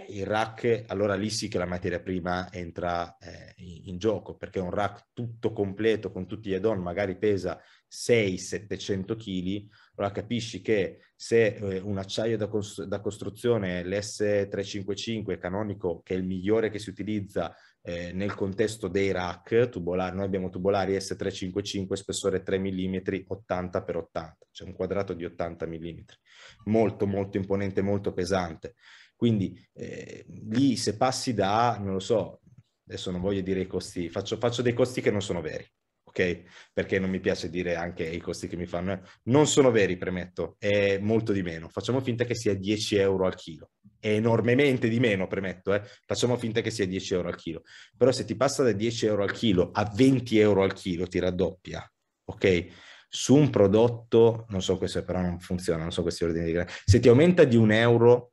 il rack, allora lì sì che la materia prima entra eh, in, in, gioco, perché un rack tutto completo con tutti gli add-on magari pesa 6-700 kg, allora capisci che se eh, un acciaio da, cons- da, costruzione, l'S355 canonico, che è il migliore che si utilizza eh, nel contesto dei rack, tubolari, noi abbiamo tubolari S355 spessore 3 mm 80 x 80, cioè un quadrato di 80 mm, molto molto imponente, molto pesante quindi eh, lì se passi da, non lo so, adesso non voglio dire i costi, faccio, faccio dei costi che non sono veri, ok? Perché non mi piace dire anche i costi che mi fanno, eh. non sono veri, premetto, è molto di meno. Facciamo finta che sia 10 euro al chilo, è enormemente di meno, premetto, eh? facciamo finta che sia 10 euro al chilo. Però se ti passa da 10 euro al chilo a 20 euro al chilo, ti raddoppia, ok? Su un prodotto, non so questo però non funziona, non so questi ordini di grandezza, se ti aumenta di un euro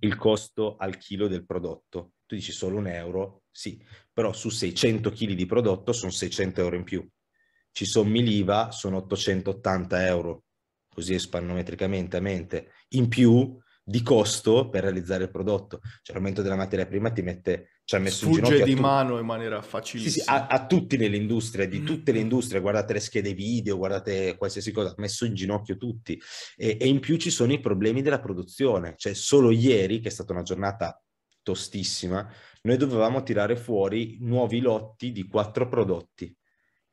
il costo al chilo del prodotto. Tu dici solo un euro, sì, però su 600 kg di prodotto sono 600 euro in più. Ci sommi l'IVA, sono 880 euro, così spannometricamente a mente, in più di costo per realizzare il prodotto. Cioè l'aumento della materia prima ti mette cioè messo Sfugge in ginocchio di tu- mano in maniera facilissima. Sì, sì, a, a tutte le di mm. tutte le industrie, guardate le schede video, guardate qualsiasi cosa, messo in ginocchio tutti. E, e in più ci sono i problemi della produzione, cioè solo ieri, che è stata una giornata tostissima, noi dovevamo tirare fuori nuovi lotti di quattro prodotti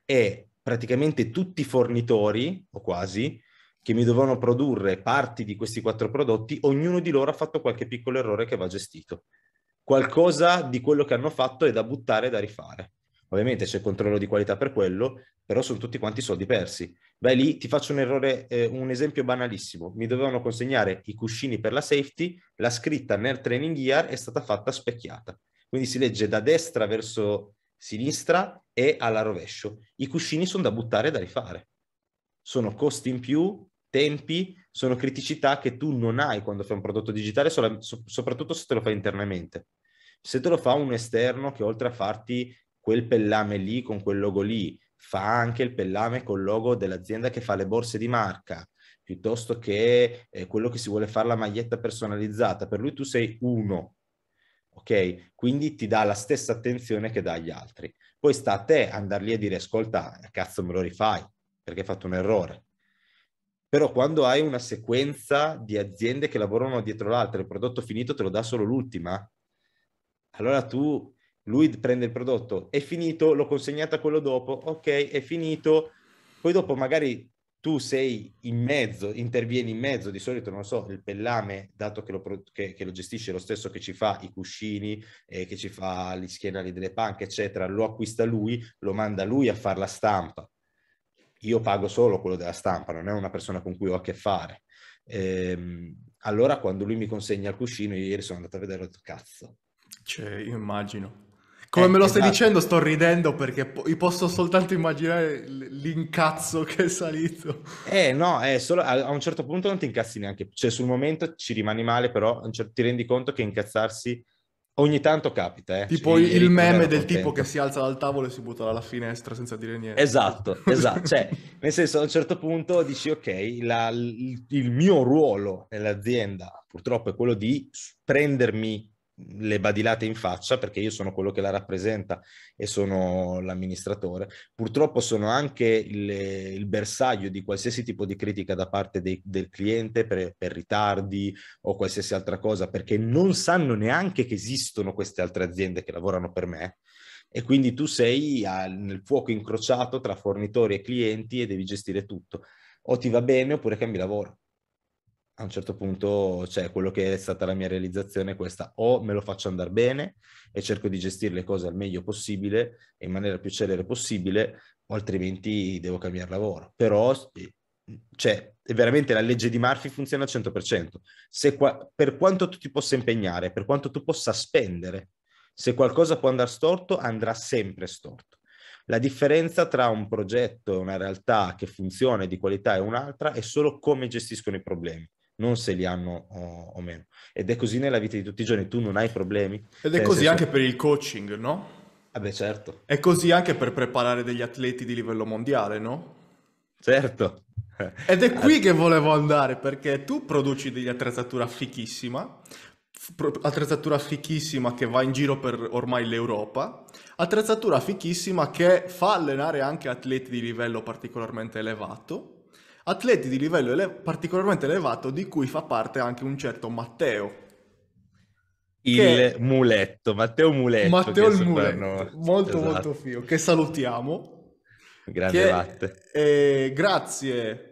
e praticamente tutti i fornitori, o quasi, che mi dovevano produrre parti di questi quattro prodotti, ognuno di loro ha fatto qualche piccolo errore che va gestito qualcosa di quello che hanno fatto è da buttare e da rifare. Ovviamente c'è controllo di qualità per quello, però sono tutti quanti soldi persi. Beh, lì, ti faccio un errore, eh, un esempio banalissimo. Mi dovevano consegnare i cuscini per la safety, la scritta nel training gear è stata fatta specchiata. Quindi si legge da destra verso sinistra e alla rovescio. I cuscini sono da buttare e da rifare. Sono costi in più tempi sono criticità che tu non hai quando fai un prodotto digitale, soprattutto se te lo fai internamente. Se te lo fa un esterno che oltre a farti quel pellame lì con quel logo lì, fa anche il pellame col logo dell'azienda che fa le borse di marca, piuttosto che eh, quello che si vuole fare la maglietta personalizzata, per lui tu sei uno, ok? Quindi ti dà la stessa attenzione che dà agli altri. Poi sta a te andare lì a dire ascolta, cazzo me lo rifai, perché hai fatto un errore però quando hai una sequenza di aziende che lavorano dietro l'altra, il prodotto finito te lo dà solo l'ultima, allora tu, lui prende il prodotto, è finito, l'ho consegnato a quello dopo, ok, è finito, poi dopo magari tu sei in mezzo, intervieni in mezzo, di solito non so, il pellame, dato che lo, che, che lo gestisce lo stesso che ci fa i cuscini, eh, che ci fa gli schienali delle panche, eccetera, lo acquista lui, lo manda lui a fare la stampa, io pago solo quello della stampa, non è una persona con cui ho a che fare. Ehm, allora quando lui mi consegna il cuscino, io ieri sono andato a vedere, ho detto cazzo. Cioè, io immagino. Come eh, me lo stai esatto. dicendo sto ridendo perché posso soltanto immaginare l'incazzo che è salito. Eh no, è solo, a, un certo punto non ti incazzi neanche, cioè sul momento ci rimani male, però ti rendi conto che incazzarsi Ogni tanto capita, eh. Tipo cioè, il meme del tipo che si alza dal tavolo e si butta dalla finestra senza dire niente. Esatto, esatto. cioè, nel senso, a un certo punto dici, ok, la, il mio ruolo nell'azienda purtroppo è quello di prendermi le badilate in faccia perché io sono quello che la rappresenta e sono l'amministratore. Purtroppo sono anche il, il bersaglio di qualsiasi tipo di critica da parte dei, del cliente per, per, ritardi o qualsiasi altra cosa perché non sanno neanche che esistono queste altre aziende che lavorano per me e quindi tu sei al, nel fuoco incrociato tra fornitori e clienti e devi gestire tutto. O ti va bene oppure cambi lavoro a un certo punto, cioè, quello che è stata la mia realizzazione è questa, o me lo faccio andare bene e cerco di gestire le cose al meglio possibile, in maniera più celere possibile, o altrimenti devo cambiare lavoro. Però, eh, cioè, veramente la legge di Murphy funziona al 100%. Se qua, per quanto tu ti possa impegnare, per quanto tu possa spendere, se qualcosa può andare storto, andrà sempre storto. La differenza tra un progetto e una realtà che funziona di qualità e un'altra è solo come gestiscono i problemi non se li hanno o, eh, o, meno. Ed è così nella vita di tutti i giorni, tu non hai problemi. Ed è cioè, così senso... anche per il coaching, no? Eh beh, certo. È così anche per preparare degli atleti di livello mondiale, no? Certo. Ed è qui che volevo andare, perché tu produci degli attrezzatura fichissima, attrezzatura fichissima che va in giro per ormai l'Europa, attrezzatura fichissima che fa allenare anche atleti di livello particolarmente elevato, atleti di livello ele- particolarmente elevato di cui fa parte anche un certo Matteo. Il che... muletto, Matteo Muletto. Matteo il muletto, molto esatto. molto figo, che salutiamo. Grande che, latte. Eh, grazie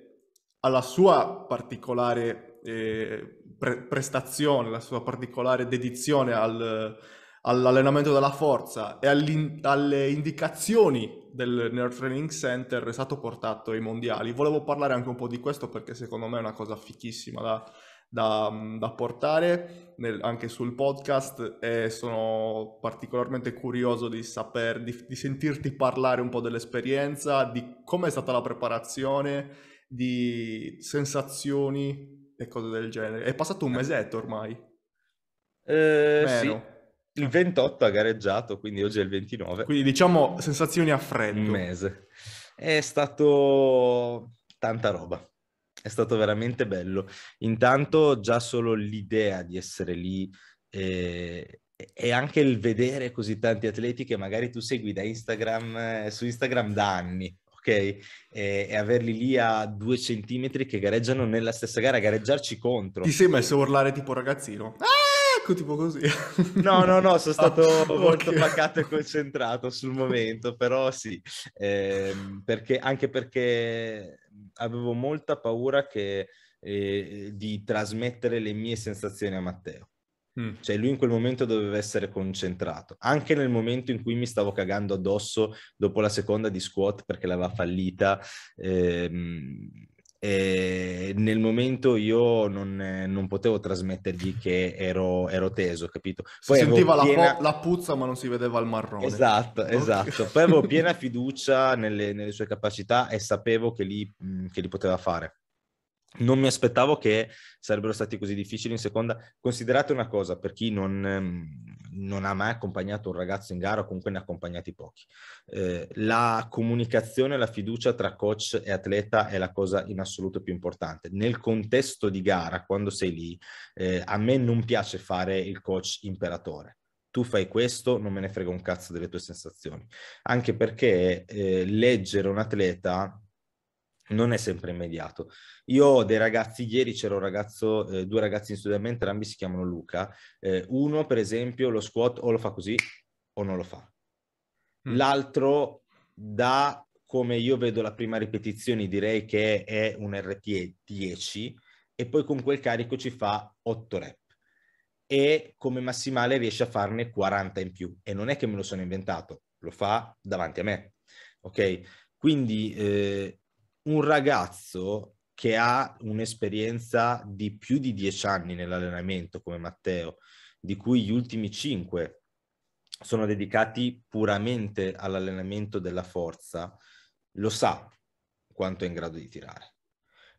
alla sua particolare eh, pre- prestazione, la sua particolare dedizione al all'allenamento della forza e alle indicazioni del Nerd Training Center è stato portato ai mondiali. Volevo parlare anche un po' di questo perché secondo me è una cosa fichissima da, da, da portare nel, anche sul podcast e sono particolarmente curioso di, saper, di, di sentirti parlare un po' dell'esperienza, di come è stata la preparazione, di sensazioni e cose del genere. È passato un mesetto ormai. Eh, Meno. Sì il 28 ha gareggiato, quindi oggi è il 29. Quindi diciamo sensazioni a freddo. Un mese. È stato tanta roba. È stato veramente bello. Intanto già solo l'idea di essere lì eh, e anche il vedere così tanti atleti che magari tu segui da Instagram, eh, su Instagram da anni, ok? E, e, averli lì a due centimetri che gareggiano nella stessa gara, gareggiarci contro. Ti sei messo a urlare tipo ragazzino? Ah! Ecco, tipo così. No, no, no, sono stato ah, molto okay. pacato e concentrato sul momento, però sì, eh, perché, anche perché avevo molta paura che, eh, di trasmettere le mie sensazioni a Matteo. Mm. Cioè lui in quel momento doveva essere concentrato, anche nel momento in cui mi stavo cagando addosso dopo la seconda di squat perché l'aveva fallita. Ehm, e nel momento io non, non potevo trasmettergli che ero, ero teso, capito? Poi si sentiva piena... la, po- la, puzza ma non si vedeva il marrone. Esatto, esatto. Poi avevo piena fiducia nelle, nelle sue capacità e sapevo che li, che li poteva fare. Non mi aspettavo che sarebbero stati così difficili in seconda. Considerate una cosa, per chi non, non ha mai accompagnato un ragazzo in gara o comunque ne ha accompagnati pochi. Eh, la comunicazione, la fiducia tra coach e atleta è la cosa in assoluto più importante. Nel contesto di gara, quando sei lì, eh, a me non piace fare il coach imperatore tu fai questo, non me ne frega un cazzo delle tue sensazioni. Anche perché eh, leggere un atleta non è sempre immediato. Io ho dei ragazzi, ieri c'era un ragazzo, eh, due ragazzi in studio entrambi si chiamano Luca. Eh, uno, per esempio, lo squat o lo fa così o non lo fa. Mm. L'altro, da come io vedo la prima ripetizione, direi che è un RPE 10 e poi con quel carico ci fa 8 rep e come massimale riesce a farne 40 in più. E non è che me lo sono inventato, lo fa davanti a me. Ok? Quindi eh, un ragazzo che ha un'esperienza di più di dieci anni nell'allenamento come Matteo, di cui gli ultimi cinque sono dedicati puramente all'allenamento della forza, lo sa quanto è in grado di tirare.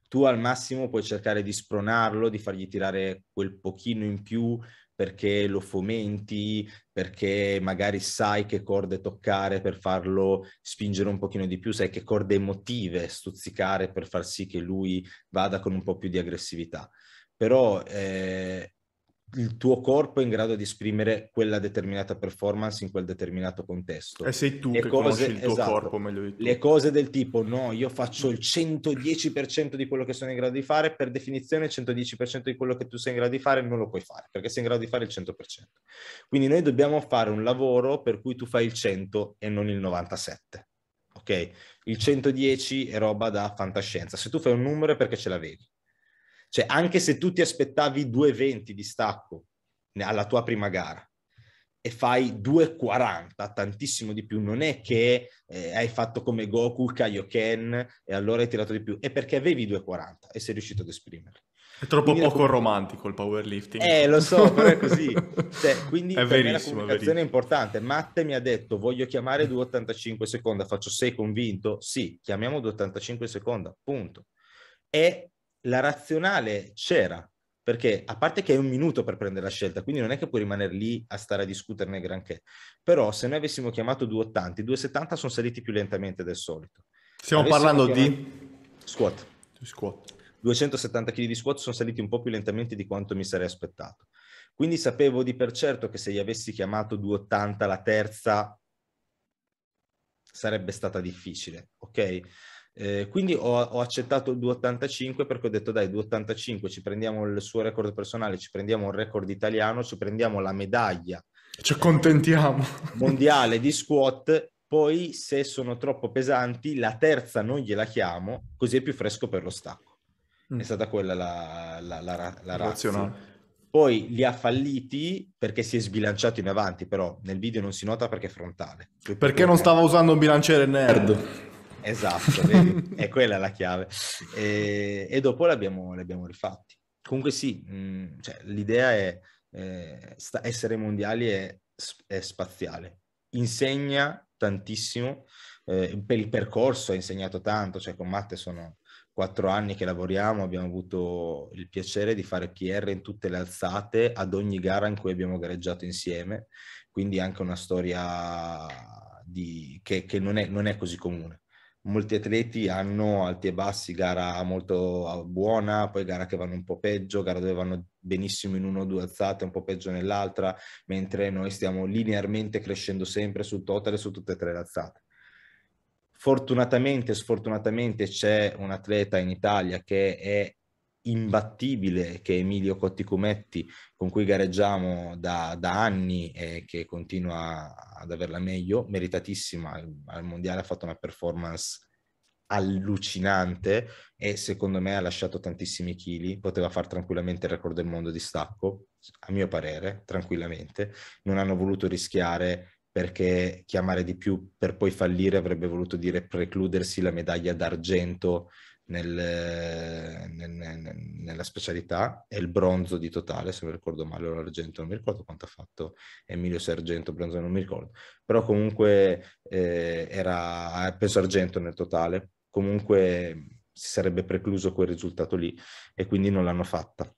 Tu al massimo puoi cercare di spronarlo, di fargli tirare quel pochino in più, perché lo fomenti, perché magari sai che corde toccare per farlo spingere un pochino di più, sai che corde emotive stuzzicare per far sì che lui vada con un po' più di aggressività. Però eh, il tuo corpo è in grado di esprimere quella determinata performance in quel determinato contesto. E eh, sei tu le che cose, il tuo esatto, corpo meglio di te. Le cose del tipo no, io faccio il 110% di quello che sono in grado di fare, per definizione il 110% di quello che tu sei in grado di fare non lo puoi fare, perché sei in grado di fare il 100%. Quindi noi dobbiamo fare un lavoro per cui tu fai il 100 e non il 97. Ok? Il 110 è roba da fantascienza. Se tu fai un numero è perché ce l'avevi cioè, anche se tu ti aspettavi 2,20 di stacco alla tua prima gara e fai 2,40, tantissimo di più, non è che eh, hai fatto come Goku, Kaioken e allora hai tirato di più, è perché avevi 2,40 e sei riuscito ad esprimerli. È troppo quindi poco la... romantico il powerlifting. Eh, lo so, però è così. Cioè, quindi è per la comunicazione è, è importante. Matte mi ha detto, voglio chiamare 2,85 seconda, faccio sei convinto? Sì, chiamiamo 2,85 seconda, punto. E la razionale c'era, perché a parte che è un minuto per prendere la scelta, quindi non è che puoi rimanere lì a stare a discuterne granché, però se noi avessimo chiamato 2,80, i 2,70 sono saliti più lentamente del solito. Stiamo avessimo parlando chiamato... di... Squat. squat. 270 kg di squat sono saliti un po' più lentamente di quanto mi sarei aspettato. Quindi sapevo di per certo che se gli avessi chiamato 280 la terza sarebbe stata difficile, ok? Eh, quindi ho, ho, accettato il 2,85 perché ho detto dai 2,85 ci prendiamo il suo record personale, ci prendiamo un record italiano, ci prendiamo la medaglia. Ci accontentiamo. Mondiale di squat, poi se sono troppo pesanti la terza non gliela chiamo, così è più fresco per lo stacco. Mm. È stata quella la, la, la, la razionale. Poi li ha falliti perché si è sbilanciato in avanti, però nel video non si nota perché è frontale. Perché non stava usando un bilanciere nerd? Esatto, è quella la chiave. E, e dopo l'abbiamo, l'abbiamo rifatti. Comunque sì, mh, mm, cioè, l'idea è eh, sta- essere mondiali è, è, spaziale. Insegna tantissimo, eh, per il percorso ha insegnato tanto, cioè con Matte sono quattro anni che lavoriamo, abbiamo avuto il piacere di fare PR in tutte le alzate, ad ogni gara in cui abbiamo gareggiato insieme, quindi anche una storia di, che, che non, è, non, è, così comune molti atleti hanno alti e bassi, gara molto ah, buona, poi gara che vanno un po' peggio, gara dove vanno benissimo in una o due alzate, un po' peggio nell'altra, mentre noi stiamo linearmente crescendo sempre sul totale su tutte e tre le alzate. Fortunatamente, sfortunatamente c'è un atleta in Italia che è imbattibile che Emilio Cotticumetti, con cui gareggiamo da, da anni e che continua ad averla meglio, meritatissima, al mondiale ha fatto una performance allucinante e secondo me ha lasciato tantissimi chili, poteva fare tranquillamente il record del mondo di stacco, a mio parere, tranquillamente, non hanno voluto rischiare perché chiamare di più per poi fallire avrebbe voluto dire precludersi la medaglia d'argento nel, nel, nel, nella specialità è il bronzo di totale, se non ricordo male, o l'argento, non mi ricordo quanto ha fatto Emilio Sergento, bronzo non mi ricordo, però comunque eh, era eh, peso argento nel totale, comunque si sarebbe precluso quel risultato lì e quindi non l'hanno fatta.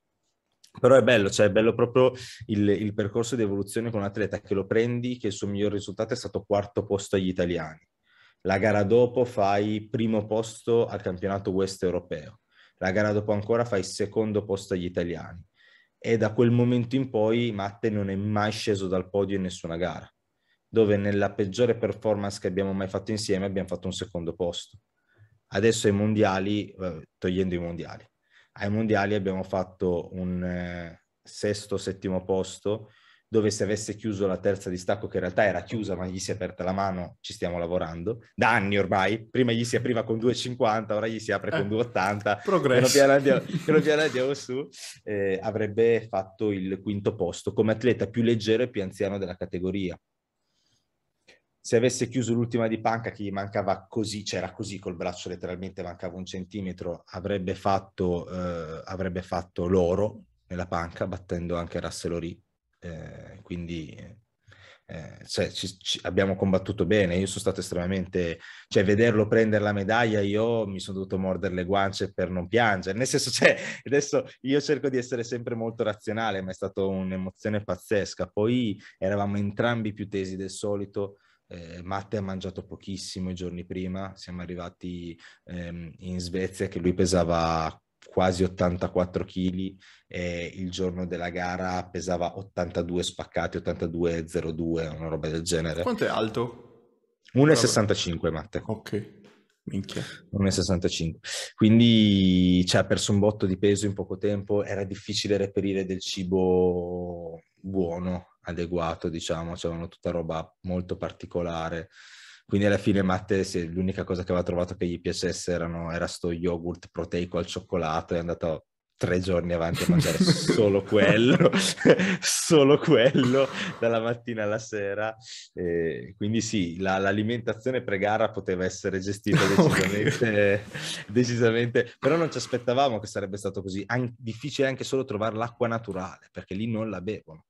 Però è bello, cioè è bello proprio il, il percorso di evoluzione con un atleta che lo prendi, che il suo miglior risultato è stato quarto posto agli italiani la gara dopo fai primo posto al campionato West europeo, la gara dopo ancora fai secondo posto agli italiani e da quel momento in poi Matte non è mai sceso dal podio in nessuna gara, dove nella peggiore performance che abbiamo mai fatto insieme abbiamo fatto un secondo posto. Adesso ai mondiali, eh, togliendo i mondiali, ai mondiali abbiamo fatto un eh, sesto, settimo posto, dove se avesse chiuso la terza distacco, che in realtà era chiusa, ma gli si è aperta la mano, ci stiamo lavorando, da anni ormai, prima gli si apriva con 2,50, ora gli si apre con 2,80, eh, progresso, piano andiamo, piano andiamo su, eh, avrebbe fatto il quinto posto come atleta più leggero e più anziano della categoria. Se avesse chiuso l'ultima di panca che gli mancava così, c'era cioè così col braccio letteralmente, mancava un centimetro, avrebbe fatto, eh, avrebbe fatto l'oro nella panca, battendo anche Russell eh, quindi eh, cioè, ci, ci abbiamo combattuto bene, io sono stato estremamente, cioè vederlo prendere la medaglia, io mi sono dovuto mordere le guance per non piangere, nel senso, cioè, adesso io cerco di essere sempre molto razionale, ma è stata un'emozione pazzesca, poi eravamo entrambi più tesi del solito, eh, Matte ha mangiato pochissimo i giorni prima, siamo arrivati ehm, in Svezia che lui pesava quasi 84 kg e il giorno della gara pesava 82 spaccati, 82,02, una roba del genere. Quanto è alto? 1,65 Matte. Ok. Minchia. 1,65. Quindi cioè, ha cioè, perso un botto di peso in poco tempo, era difficile reperire del cibo buono, adeguato, diciamo, c'erano tutta roba molto particolare. Quindi alla fine Matte se, l'unica cosa che aveva trovato che gli piacesse erano, era sto yogurt proteico al cioccolato è andato tre giorni avanti a mangiare solo quello, solo quello dalla mattina alla sera. E quindi sì, la, l'alimentazione pre-gara poteva essere gestita decisamente, decisamente, però non ci aspettavamo che sarebbe stato così. An- difficile anche solo trovare l'acqua naturale, perché lì non la bevono.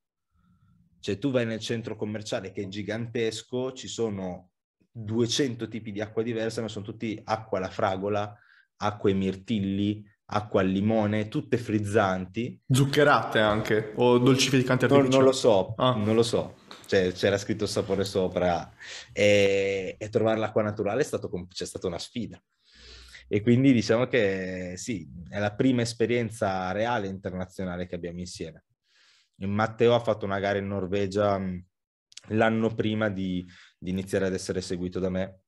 Cioè tu vai nel centro commerciale che è gigantesco, ci sono 200 tipi di acqua diversa, ma sono tutti acqua alla fragola, acqua ai mirtilli, acqua al limone, tutte frizzanti. Zuccherate anche, o dolcificanti artificiali? No, non lo so, ah. non lo so. Cioè, c'era scritto sapore sopra e, e trovare l'acqua naturale è stato, c'è stata una sfida. E quindi diciamo che sì, è la prima esperienza reale internazionale che abbiamo insieme. Matteo ha fatto una gara in Norvegia l'anno prima di, di iniziare ad essere seguito da me.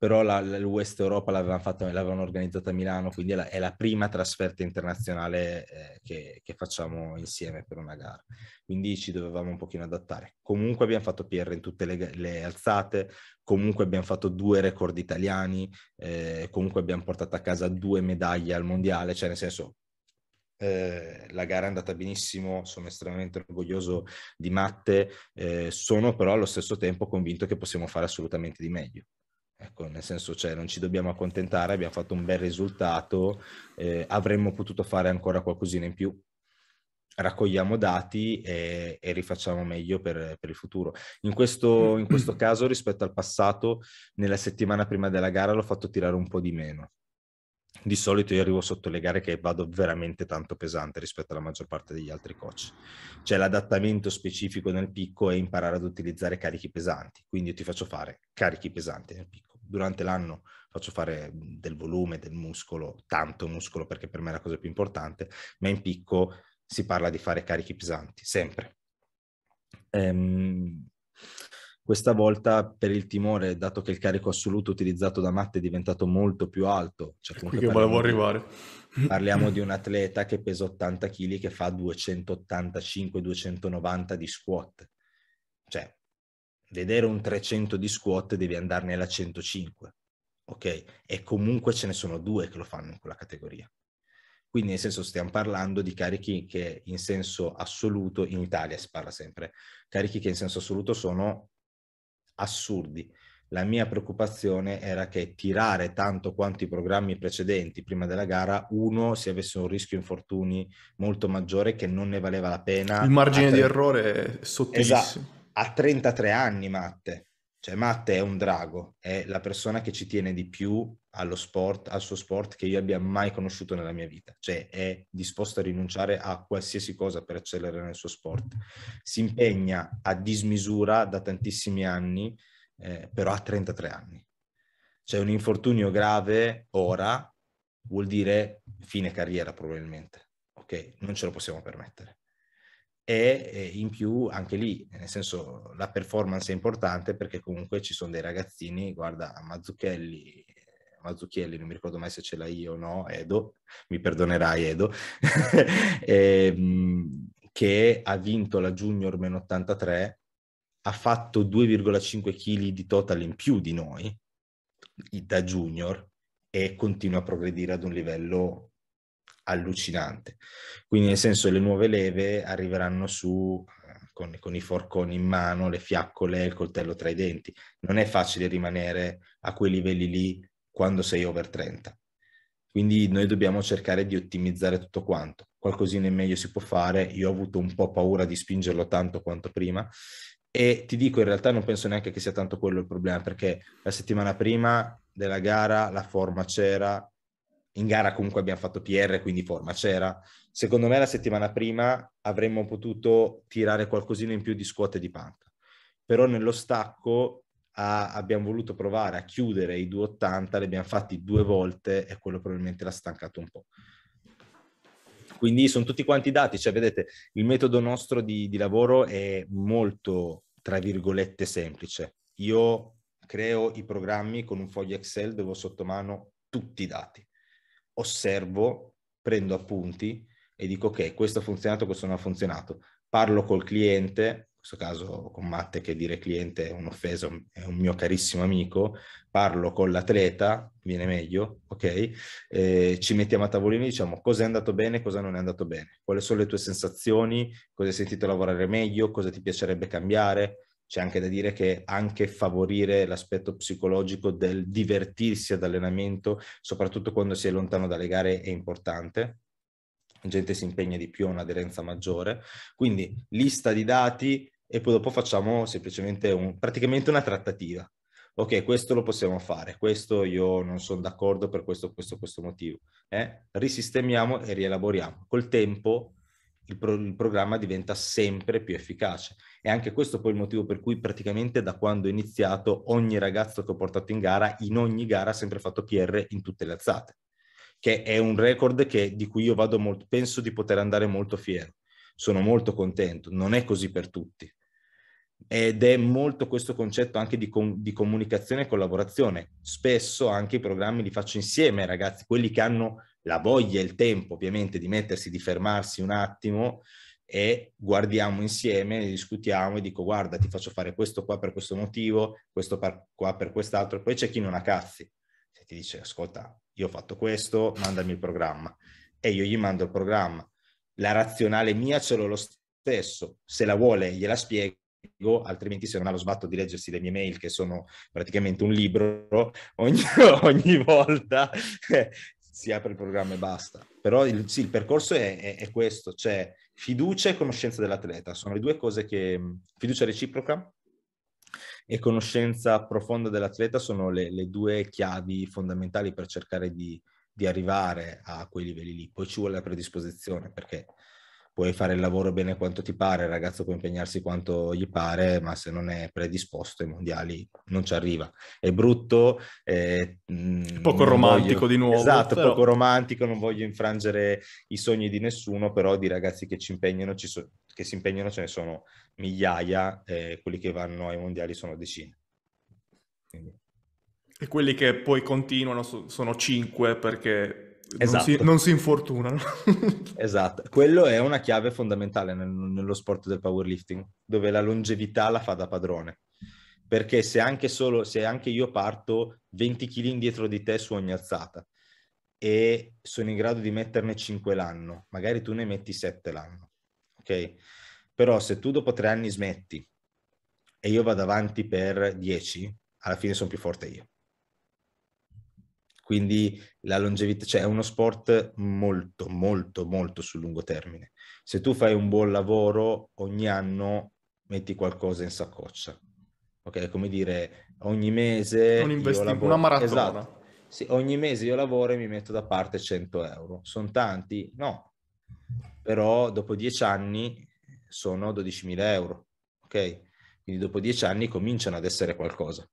Però la, la West Europa l'avevano, fatto, l'avevano organizzata a Milano, quindi è la, è la prima trasferta internazionale eh, che, che, facciamo insieme per una gara. Quindi ci dovevamo un pochino adattare. Comunque abbiamo fatto PR in tutte le, le alzate, comunque abbiamo fatto due record italiani, eh, comunque abbiamo portato a casa due medaglie al mondiale, cioè nel senso eh, la gara è andata benissimo, sono estremamente orgoglioso di Matte, eh, sono però allo stesso tempo convinto che possiamo fare assolutamente di meglio. Ecco, nel senso, cioè, non ci dobbiamo accontentare, abbiamo fatto un bel risultato, eh, avremmo potuto fare ancora qualcosina in più. Raccogliamo dati e, e rifacciamo meglio per, per il futuro. In questo, in questo caso, rispetto al passato, nella settimana prima della gara l'ho fatto tirare un po' di meno di solito io arrivo sotto le gare che vado veramente tanto pesante rispetto alla maggior parte degli altri coach. Cioè l'adattamento specifico nel picco è imparare ad utilizzare carichi pesanti, quindi io ti faccio fare carichi pesanti nel picco. Durante l'anno faccio fare del volume, del muscolo, tanto muscolo perché per me è la cosa più importante, ma in picco si parla di fare carichi pesanti, sempre. Ehm, questa volta per il timore, dato che il carico assoluto utilizzato da Matte è diventato molto più alto. Cioè qui che volevo arrivare. Parliamo di un atleta che pesa 80 kg che fa 285-290 di squat. Cioè, vedere un 300 di squat devi andarne alla 105, ok? E comunque ce ne sono due che lo fanno in quella categoria. Quindi nel senso stiamo parlando di carichi che in senso assoluto, in Italia si parla sempre, carichi che in senso assoluto sono assurdi. La mia preoccupazione era che tirare tanto quanto i programmi precedenti prima della gara, uno, si avesse un rischio infortuni molto maggiore che non ne valeva la pena. Il margine tre... di errore è sottilissimo. Esatto, a 33 anni Matte. Cioè Matte è un drago, è la persona che ci tiene di più allo sport, al suo sport che io abbia mai conosciuto nella mia vita, cioè è disposto a rinunciare a qualsiasi cosa per accelerare nel suo sport. Si impegna a dismisura da tantissimi anni, eh, però ha 33 anni. Cioè un infortunio grave ora vuol dire fine carriera probabilmente, ok? Non ce lo possiamo permettere. E in più anche lì, nel senso, la performance è importante perché comunque ci sono dei ragazzini, guarda, Mazzucchelli, chiama Zucchelli, non mi ricordo mai se ce l'ha io o no, Edo, mi perdonerai Edo, e, ehm, che ha vinto la Junior meno 83, ha fatto 2,5 kg di total in più di noi da junior e continua a progredire ad un livello allucinante. Quindi nel senso le nuove leve arriveranno su eh, con, con, i forconi in mano, le fiaccole, il coltello tra i denti. Non è facile rimanere a quei livelli lì quando sei over 30. Quindi noi dobbiamo cercare di ottimizzare tutto quanto. Qualcosina in meglio si può fare. Io ho avuto un po' paura di spingerlo tanto quanto prima. E ti dico, in realtà non penso neanche che sia tanto quello il problema, perché la settimana prima della gara la forma c'era. In gara comunque abbiamo fatto PR, quindi forma c'era. Secondo me la settimana prima avremmo potuto tirare qualcosina in più di squat e di panca. Però nello stacco a, abbiamo voluto provare a chiudere i 280, li abbiamo fatti due volte e quello probabilmente l'ha stancato un po'. Quindi sono tutti quanti dati, cioè vedete, il metodo nostro di, di lavoro è molto, tra virgolette, semplice. Io creo i programmi con un foglio Excel dove ho sotto mano tutti i dati. Osservo, prendo appunti e dico ok, questo ha funzionato, questo non ha funzionato. Parlo col cliente, questo caso con Matte che dire cliente è un'offesa, è un mio carissimo amico, parlo con l'atleta, viene meglio, ok? Eh, ci mettiamo a tavolino e diciamo cosa è andato bene, cosa non è andato bene, quali sono le tue sensazioni, cosa hai sentito lavorare meglio, cosa ti piacerebbe cambiare. C'è anche da dire che anche favorire l'aspetto psicologico del divertirsi ad allenamento, soprattutto quando si è lontano dalle gare, è importante, La gente si impegna di più, ha un'aderenza maggiore. Quindi lista di dati, e poi dopo facciamo semplicemente un, praticamente una trattativa. Ok, questo lo possiamo fare, questo io non sono d'accordo per questo, questo, questo motivo. Eh? Risistemiamo e rielaboriamo. Col tempo il, pro, il programma diventa sempre più efficace. E anche questo poi il motivo per cui praticamente da quando ho iniziato ogni ragazzo che ho portato in gara, in ogni gara ha sempre fatto PR in tutte le alzate, che è un record che, di cui io vado molto, penso di poter andare molto fiero. Sono molto contento, non è così per tutti ed è molto questo concetto anche di, com- di, comunicazione e collaborazione. Spesso anche i programmi li faccio insieme ai ragazzi, quelli che hanno la voglia e il tempo ovviamente di mettersi, di fermarsi un attimo e guardiamo insieme, discutiamo e dico guarda ti faccio fare questo qua per questo motivo, questo par- qua per quest'altro, poi c'è chi non ha cazzi, se ti dice ascolta io ho fatto questo, mandami il programma e io gli mando il programma. La razionale mia ce l'ho lo stesso, se la vuole gliela spiego altrimenti se non ha lo sbatto di leggersi le mie mail che sono praticamente un libro, ogni, ogni volta eh, si apre il programma e basta. Però il, sì, il percorso è, è, è, questo, cioè fiducia e conoscenza dell'atleta, sono le due cose che, mm, fiducia reciproca e conoscenza profonda dell'atleta sono le, le due chiavi fondamentali per cercare di, di arrivare a quei livelli lì. Poi ci vuole la predisposizione perché puoi fare il lavoro bene quanto ti pare, il ragazzo può impegnarsi quanto gli pare, ma se non è predisposto ai mondiali non ci arriva. È brutto, è, mm, poco romantico voglio... di nuovo. Esatto, però... poco romantico, non voglio infrangere i sogni di nessuno, però di ragazzi che ci impegnano, ci so... che si impegnano ce ne sono migliaia, eh, quelli che vanno ai mondiali sono decine. Quindi... E quelli che poi continuano sono cinque perché Esatto. Non, si, non si infortunano. esatto, quello è una chiave fondamentale nel, nello sport del powerlifting, dove la longevità la fa da padrone. Perché se anche, solo, se anche io parto 20 kg indietro di te su ogni alzata e sono in grado di metterne 5 l'anno, magari tu ne metti 7 l'anno, ok? Però se tu dopo 3 anni smetti e io vado avanti per 10, alla fine sono più forte io quindi la longevità, cioè è uno sport molto, molto, molto sul lungo termine. Se tu fai un buon lavoro, ogni anno metti qualcosa in saccoccia. Ok, come dire, ogni mese... Un investimento, una maratona. Esatto. Sì, ogni mese io lavoro e mi metto da parte 100 euro. Sono tanti? No. Però dopo 10 anni sono 12.000 euro. Ok? Quindi dopo 10 anni cominciano ad essere qualcosa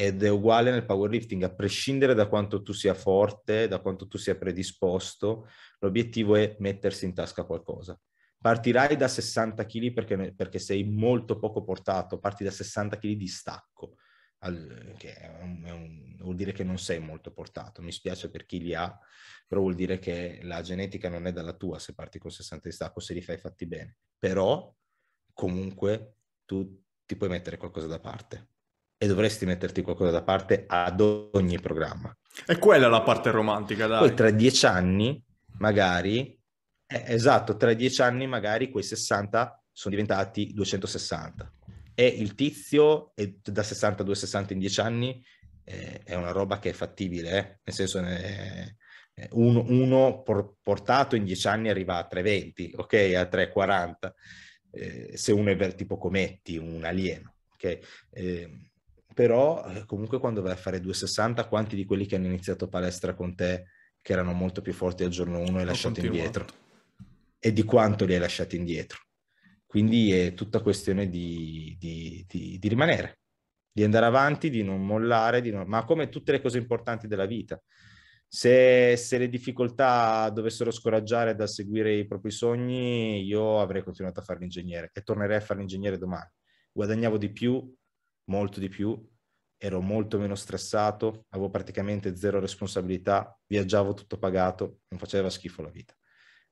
ed è uguale nel powerlifting, a prescindere da quanto tu sia forte, da quanto tu sia predisposto, l'obiettivo è mettersi in tasca qualcosa. Partirai da 60 kg perché, perché sei molto poco portato, parti da 60 kg di stacco, al, che è un, è un, vuol dire che non sei molto portato. Mi spiace per chi li ha, però vuol dire che la genetica non è dalla tua se parti con 60 di stacco, se li fai fatti bene. Però comunque tu ti puoi mettere qualcosa da parte e dovresti metterti qualcosa da parte ad ogni programma. E quella è la parte romantica, dai. Poi tra dieci anni, magari, eh, esatto, tra dieci anni magari quei 60 sono diventati 260. E il tizio è da 60 a 260 in dieci anni eh, è una roba che è fattibile, eh? nel senso... Eh, uno, uno portato in dieci anni arriva a 3,20, ok? A 3,40, eh, se uno è tipo Cometti, un alieno, ok? Eh, però eh, comunque quando vai a fare 260, quanti di quelli che hanno iniziato palestra con te, che erano molto più forti al giorno 1, hai lasciato indietro? E di quanto li hai lasciati indietro? Quindi è tutta questione di, di, di, di rimanere, di andare avanti, di non mollare, di non... ma come tutte le cose importanti della vita. Se, se, le difficoltà dovessero scoraggiare dal seguire i propri sogni, io avrei continuato a fare l'ingegnere e tornerei a fare l'ingegnere domani. Guadagnavo di più, molto di più, ero molto meno stressato, avevo praticamente zero responsabilità, viaggiavo tutto pagato, non faceva schifo la vita.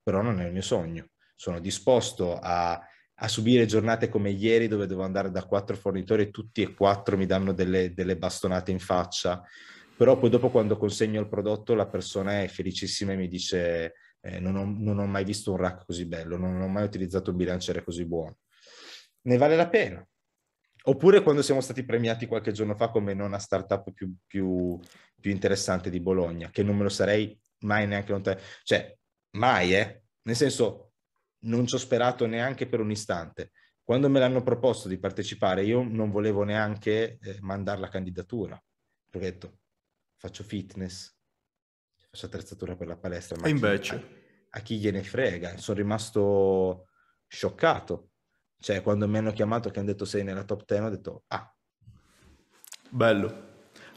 Però non è il mio sogno. Sono disposto a, a subire giornate come ieri dove devo andare da quattro fornitori e tutti e quattro mi danno delle, delle bastonate in faccia. Però poi dopo quando consegno il prodotto la persona è felicissima e mi dice eh, non, ho, non, ho, mai visto un rack così bello, non ho mai utilizzato un bilanciere così buono. Ne vale la pena, Oppure quando siamo stati premiati qualche giorno fa come nonna startup più, più, più interessante di Bologna, che non me lo sarei mai neanche lontano. Cioè, mai, eh? Nel senso, non ci ho sperato neanche per un istante. Quando me l'hanno proposto di partecipare, io non volevo neanche eh, mandare la candidatura. Ho detto, faccio fitness, faccio attrezzatura per la palestra. Ma e invece? a, a chi gliene frega? Sono rimasto scioccato cioè, quando mi hanno chiamato che hanno detto sei nella top 10, ho detto ah. Bello.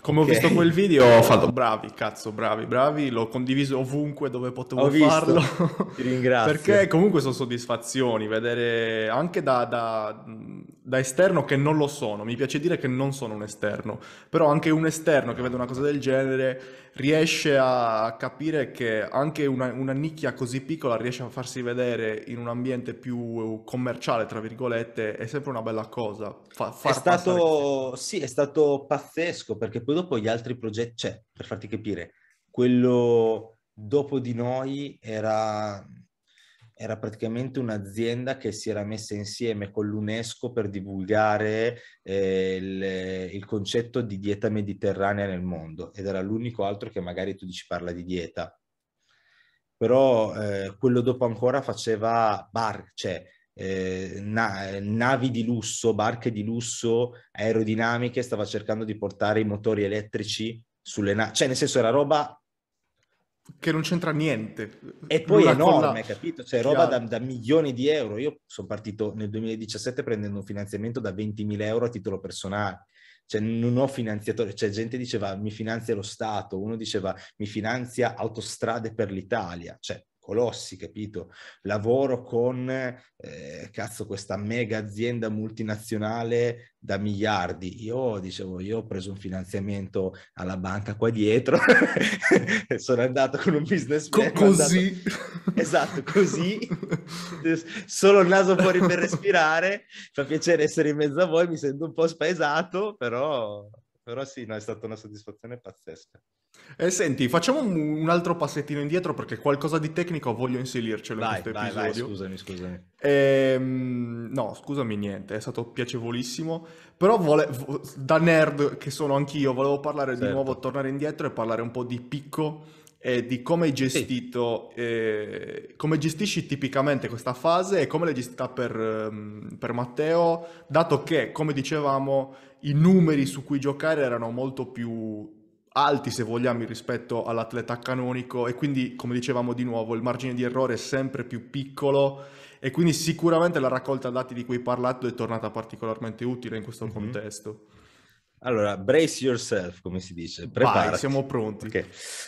Come okay. ho visto quel video ho fatto bravi, cazzo, bravi, bravi, l'ho condiviso ovunque dove potevo ho farlo. Ti ringrazio. Perché comunque sono soddisfazioni, vedere anche da, da da esterno che non lo sono, mi piace dire che non sono un esterno, però anche un esterno che vede una cosa del genere riesce a capire che anche una, una nicchia così piccola riesce a farsi vedere in un ambiente più commerciale, tra virgolette, è sempre una bella cosa. Fa, è stato, sì, è stato pazzesco perché poi dopo gli altri progetti, cioè, per farti capire, quello dopo di noi era era praticamente un'azienda che si era messa insieme con l'UNESCO per divulgare eh, il, il, concetto di dieta mediterranea nel mondo ed era l'unico altro che magari tu dici parla di dieta. Però eh, quello dopo ancora faceva bar, cioè eh, na- navi di lusso, barche di lusso, aerodinamiche, stava cercando di portare i motori elettrici sulle navi, cioè nel senso era roba che non c'entra niente. E poi è enorme, la... capito? Cioè roba da, da, milioni di euro. Io sono partito nel 2017 prendendo un finanziamento da 20.000 euro a titolo personale. Cioè non ho finanziatori, cioè gente diceva mi finanzia lo Stato, uno diceva mi finanzia autostrade per l'Italia, cioè colossi, capito? Lavoro con, eh, cazzo, questa mega azienda multinazionale da miliardi. Io, dicevo, io ho preso un finanziamento alla banca qua dietro e sono andato con un business plan. così. Andato... Esatto, così. Solo il naso fuori per respirare. Fa piacere essere in mezzo a voi, mi sento un po' spaesato, però però sì, no, è stata una soddisfazione pazzesca. E eh, senti, facciamo un, altro passettino indietro perché qualcosa di tecnico voglio inserircelo dai, in questo dai, episodio. Vai, scusami, scusami. Ehm, no, scusami niente, è stato piacevolissimo. Però vole... da nerd che sono anch'io, volevo parlare certo. di nuovo, tornare indietro e parlare un po' di picco e di come hai gestito, sì. eh, come gestisci tipicamente questa fase e come l'hai gestita per, ehm, per, Matteo, dato che, come dicevamo, i numeri su cui giocare erano molto più alti, se vogliamo, rispetto all'atleta canonico e quindi, come dicevamo di nuovo, il margine di errore è sempre più piccolo e quindi sicuramente la raccolta dati di cui hai parlato è tornata particolarmente utile in questo mm-hmm. contesto. Allora, brace yourself, come si dice. Preparati. siamo pronti. Okay.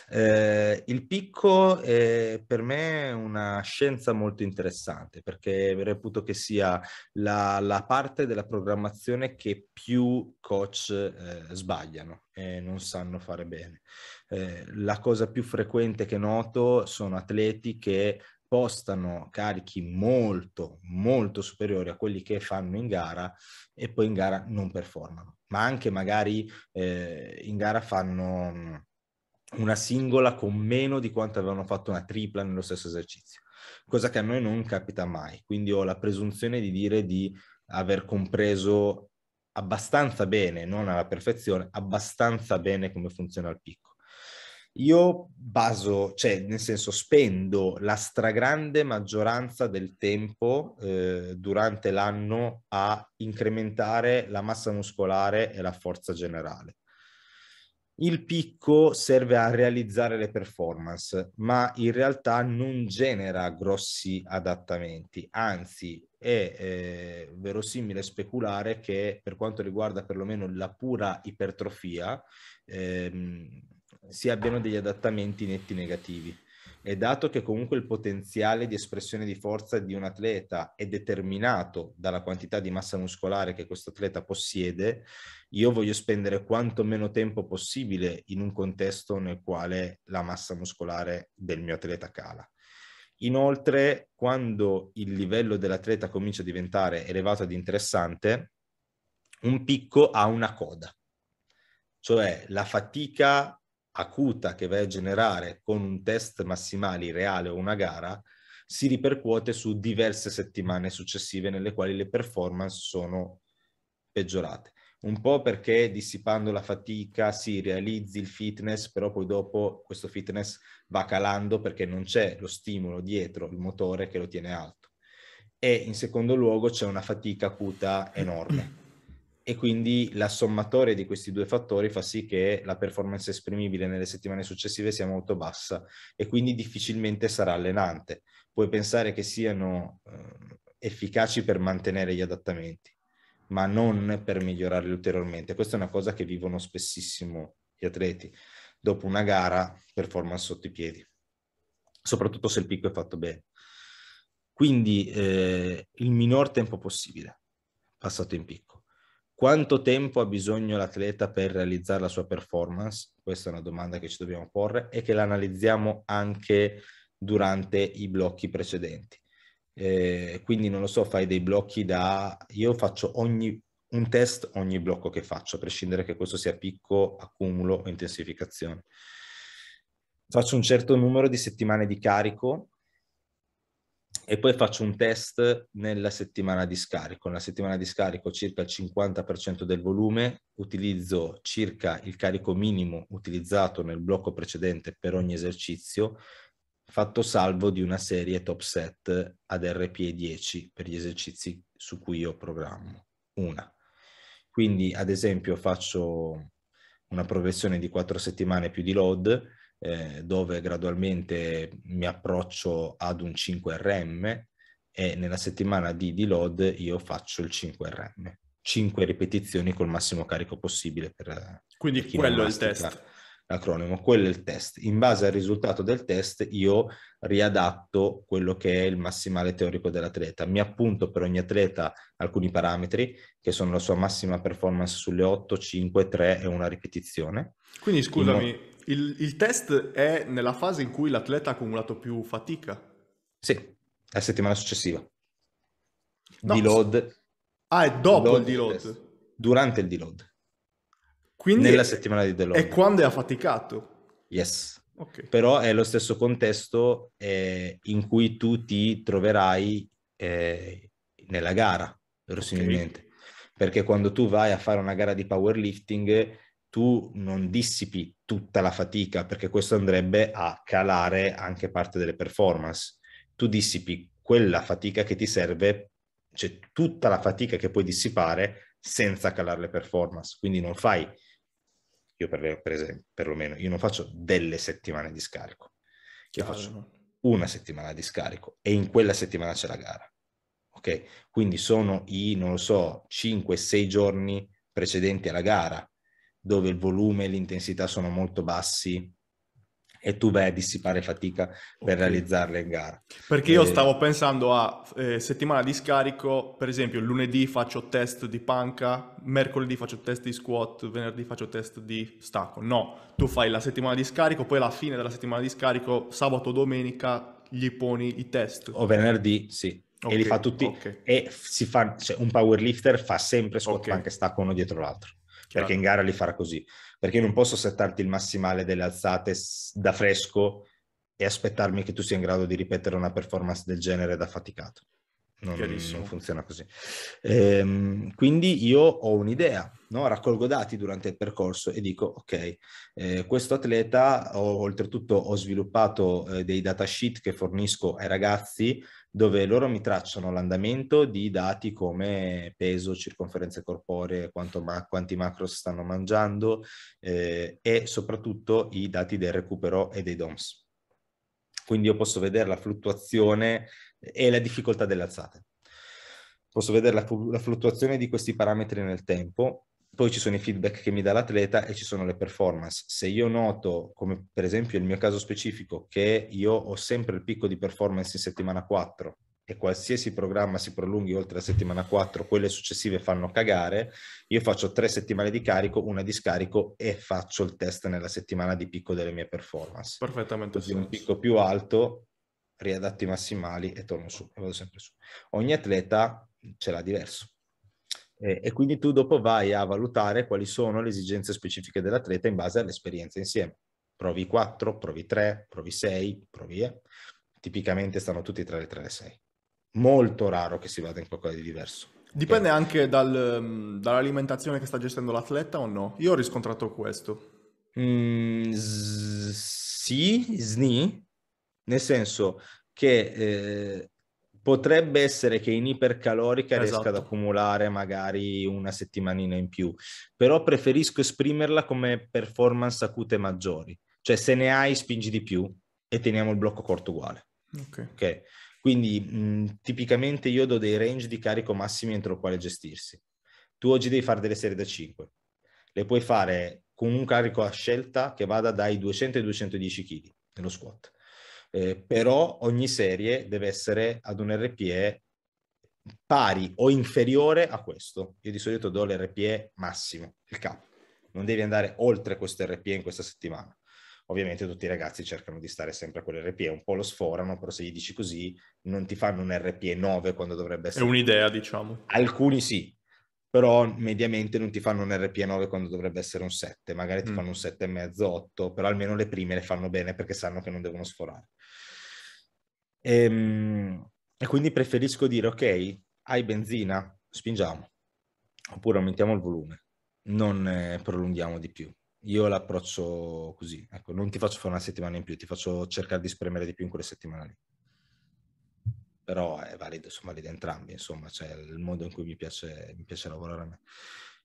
Eh, il picco è per me una scienza molto interessante perché reputo che sia la, la parte della programmazione che più coach eh, sbagliano e non sanno fare bene. Eh, la cosa più frequente che noto sono atleti che postano carichi molto, molto superiori a quelli che fanno in gara e poi in gara non performano ma anche magari eh, in gara fanno una singola con meno di quanto avevano fatto una tripla nello stesso esercizio, cosa che a noi non capita mai. Quindi ho la presunzione di dire di aver compreso abbastanza bene, non alla perfezione, abbastanza bene come funziona il picco. Io baso, cioè nel senso spendo la stragrande maggioranza del tempo eh, durante l'anno a incrementare la massa muscolare e la forza generale. Il picco serve a realizzare le performance, ma in realtà non genera grossi adattamenti, anzi è eh, verosimile speculare che per quanto riguarda perlomeno la pura ipertrofia, ehm, si abbiano degli adattamenti netti negativi. E dato che comunque il potenziale di espressione di forza di un atleta è determinato dalla quantità di massa muscolare che questo atleta possiede, io voglio spendere quanto meno tempo possibile in un contesto nel quale la massa muscolare del mio atleta cala. Inoltre, quando il livello dell'atleta comincia a diventare elevato ed interessante, un picco ha una coda, cioè la fatica acuta che vai a generare con un test massimali reale o una gara si ripercuote su diverse settimane successive nelle quali le performance sono peggiorate. Un po' perché dissipando la fatica si realizzi il fitness, però poi dopo questo fitness va calando perché non c'è lo stimolo dietro, il motore che lo tiene alto. E in secondo luogo c'è una fatica acuta enorme e quindi la sommatoria di questi due fattori fa sì che la performance esprimibile nelle settimane successive sia molto bassa e quindi difficilmente sarà allenante. Puoi pensare che siano eh, efficaci per mantenere gli adattamenti, ma non per migliorarli ulteriormente. Questa è una cosa che vivono spessissimo gli atleti. Dopo una gara, performance sotto i piedi, soprattutto se il picco è fatto bene. Quindi eh, il minor tempo possibile passato in picco quanto tempo ha bisogno l'atleta per realizzare la sua performance? Questa è una domanda che ci dobbiamo porre e che l'analizziamo anche durante i blocchi precedenti. Eh, quindi non lo so, fai dei blocchi da... Io faccio ogni, un test ogni blocco che faccio, a prescindere che questo sia picco, accumulo o intensificazione. Faccio un certo numero di settimane di carico e poi faccio un test nella settimana di scarico. Nella settimana di scarico circa il 50% del volume, utilizzo circa il carico minimo utilizzato nel blocco precedente per ogni esercizio, fatto salvo di una serie top set ad RPE 10 per gli esercizi su cui io programmo. Una. Quindi ad esempio faccio una progressione di 4 settimane più di load, eh, dove gradualmente mi approccio ad un 5RM e nella settimana di deload io faccio il 5RM. 5 ripetizioni col massimo carico possibile per Quindi per quello è il test. L'acronimo, quello è il test. In base al risultato del test io riadatto quello che è il massimale teorico dell'atleta. Mi appunto per ogni atleta alcuni parametri che sono la sua massima performance sulle 8, 5, 3 e una ripetizione. Quindi scusami, il, il, test è nella fase in cui l'atleta ha accumulato più fatica? Sì, la settimana successiva. No, deload. Ah, è dopo il deload? Durante il deload. Quindi nella settimana di deload. E quando è affaticato? Yes. Okay. Però è lo stesso contesto eh, in cui tu ti troverai eh, nella gara, verosimilmente. Okay. Perché quando tu vai a fare una gara di powerlifting, tu non dissipi tutta la fatica, perché questo andrebbe a calare anche parte delle performance. Tu dissipi quella fatica che ti serve, cioè tutta la fatica che puoi dissipare senza calare le performance. Quindi non fai, io per, per esempio, perlomeno, io non faccio delle settimane di scarico, io Chiaro. faccio una settimana di scarico e in quella settimana c'è la gara. Ok? Quindi sono i, non lo so, 5-6 giorni precedenti alla gara dove il volume e l'intensità sono molto bassi e tu vai a dissipare fatica per okay. realizzarle in gara. Perché io eh, stavo pensando a eh, settimana di scarico, per esempio lunedì faccio test di panca, mercoledì faccio test di squat, venerdì faccio test di stacco. No, tu fai la settimana di scarico, poi alla fine della settimana di scarico, sabato o domenica, gli poni i test. O venerdì, sì. Okay. e li fa tutti okay. e si fa, cioè, un powerlifter fa sempre squat panca e stacco uno dietro l'altro. Perché certo. in gara li farà così. Perché non posso settarti il massimale delle alzate da fresco e aspettarmi che tu sia in grado di ripetere una performance del genere da faticato. Non, non funziona così. Ehm, quindi io ho un'idea, no? raccolgo dati durante il percorso e dico, ok, eh, questo atleta, ho, oltretutto ho sviluppato eh, dei datasheet che fornisco ai ragazzi dove loro mi tracciano l'andamento di dati come peso, circonferenze corporee, ma- quanti macro stanno mangiando eh, e soprattutto i dati del recupero e dei DOMS. Quindi io posso vedere la fluttuazione e la difficoltà delle alzate. Posso vedere la, fu- la fluttuazione di questi parametri nel tempo poi ci sono i feedback che mi dà l'atleta e ci sono le performance. Se io noto, come per esempio il mio caso specifico, che io ho sempre il picco di performance in settimana 4 e qualsiasi programma si prolunghi oltre la settimana 4, quelle successive fanno cagare, io faccio tre settimane di carico, una di scarico e faccio il test nella settimana di picco delle mie performance. Perfettamente. Così un picco più alto, riadatti i massimali e torno su e vado sempre su. Ogni atleta ce l'ha diverso eh, e quindi tu dopo vai a valutare quali sono le esigenze specifiche dell'atleta in base all'esperienza insieme. Provi 4, provi 3, provi 6, provi E. Eh. Tipicamente stanno tutti tra le 3 e le 6. Molto raro che si vada in qualcosa di diverso. Dipende okay. anche dal, mm, dall'alimentazione che sta gestendo l'atleta o no? Io ho riscontrato questo. Mm, z- sì, sni, nel senso che eh, potrebbe essere che in ipercalorica esatto. riesca ad esatto. accumulare magari una settimanina in più, però preferisco esprimerla come performance acute maggiori, cioè se ne hai spingi di più e teniamo il blocco corto uguale. Ok. Okay? Quindi mh, tipicamente io do dei range di carico massimi entro il quale gestirsi. Tu oggi devi fare delle serie da 5, le puoi fare con un carico a scelta che vada dai 200 ai 210 kg nello squat eh, però ogni serie deve essere ad un RPE pari o inferiore a questo. Io di solito do l'RPE massimo, il cap. Non devi andare oltre questo RPE in questa settimana. Ovviamente tutti i ragazzi cercano di stare sempre a quell'RPE, un po' lo sforano, però se gli dici così non ti fanno un RPE 9 quando dovrebbe essere... È un'idea, diciamo. Alcuni sì, però mediamente non ti fanno un RPE 9 quando dovrebbe essere un 7, magari ti mm. fanno un 7,5, 8, però almeno le prime le fanno bene perché sanno che non devono sforare. E, ehm, e quindi preferisco dire, ok, hai benzina, spingiamo, oppure aumentiamo il volume, non eh, prolunghiamo di più. Io l'approccio così, ecco, non ti faccio fare una settimana in più, ti faccio cercare di spremere di più in quelle settimane lì. Però è valido, sono valide entrambi, insomma, c'è cioè il modo in cui mi piace, mi piace lavorare a me.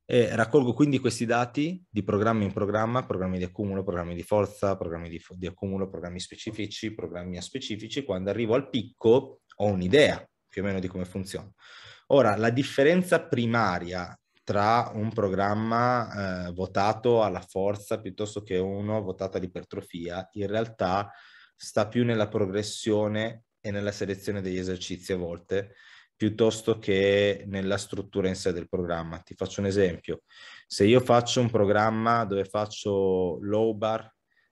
E raccolgo quindi questi dati di programma in programma, programmi di accumulo, programmi di forza, programmi di, di accumulo, programmi specifici, programmi aspecifici. Quando arrivo al picco ho un'idea più o meno di come funziona. Ora, la differenza primaria tra un programma eh, votato alla forza piuttosto che uno votato all'ipertrofia, in realtà sta più nella progressione e nella selezione degli esercizi a volte piuttosto che nella struttura in sé del programma. Ti faccio un esempio. Se io faccio un programma dove faccio low bar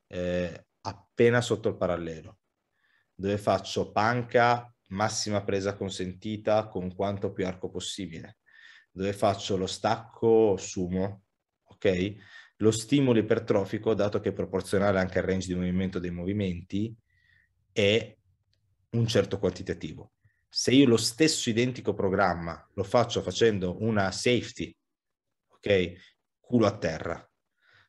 eh, appena sotto il parallelo, dove faccio panca massima presa consentita con quanto più arco possibile, dove faccio lo stacco sumo, ok? Lo stimolo ipertrofico, dato che è proporzionale anche al range di movimento dei movimenti, è un certo quantitativo se io lo stesso identico programma lo faccio facendo una safety, ok, culo a terra,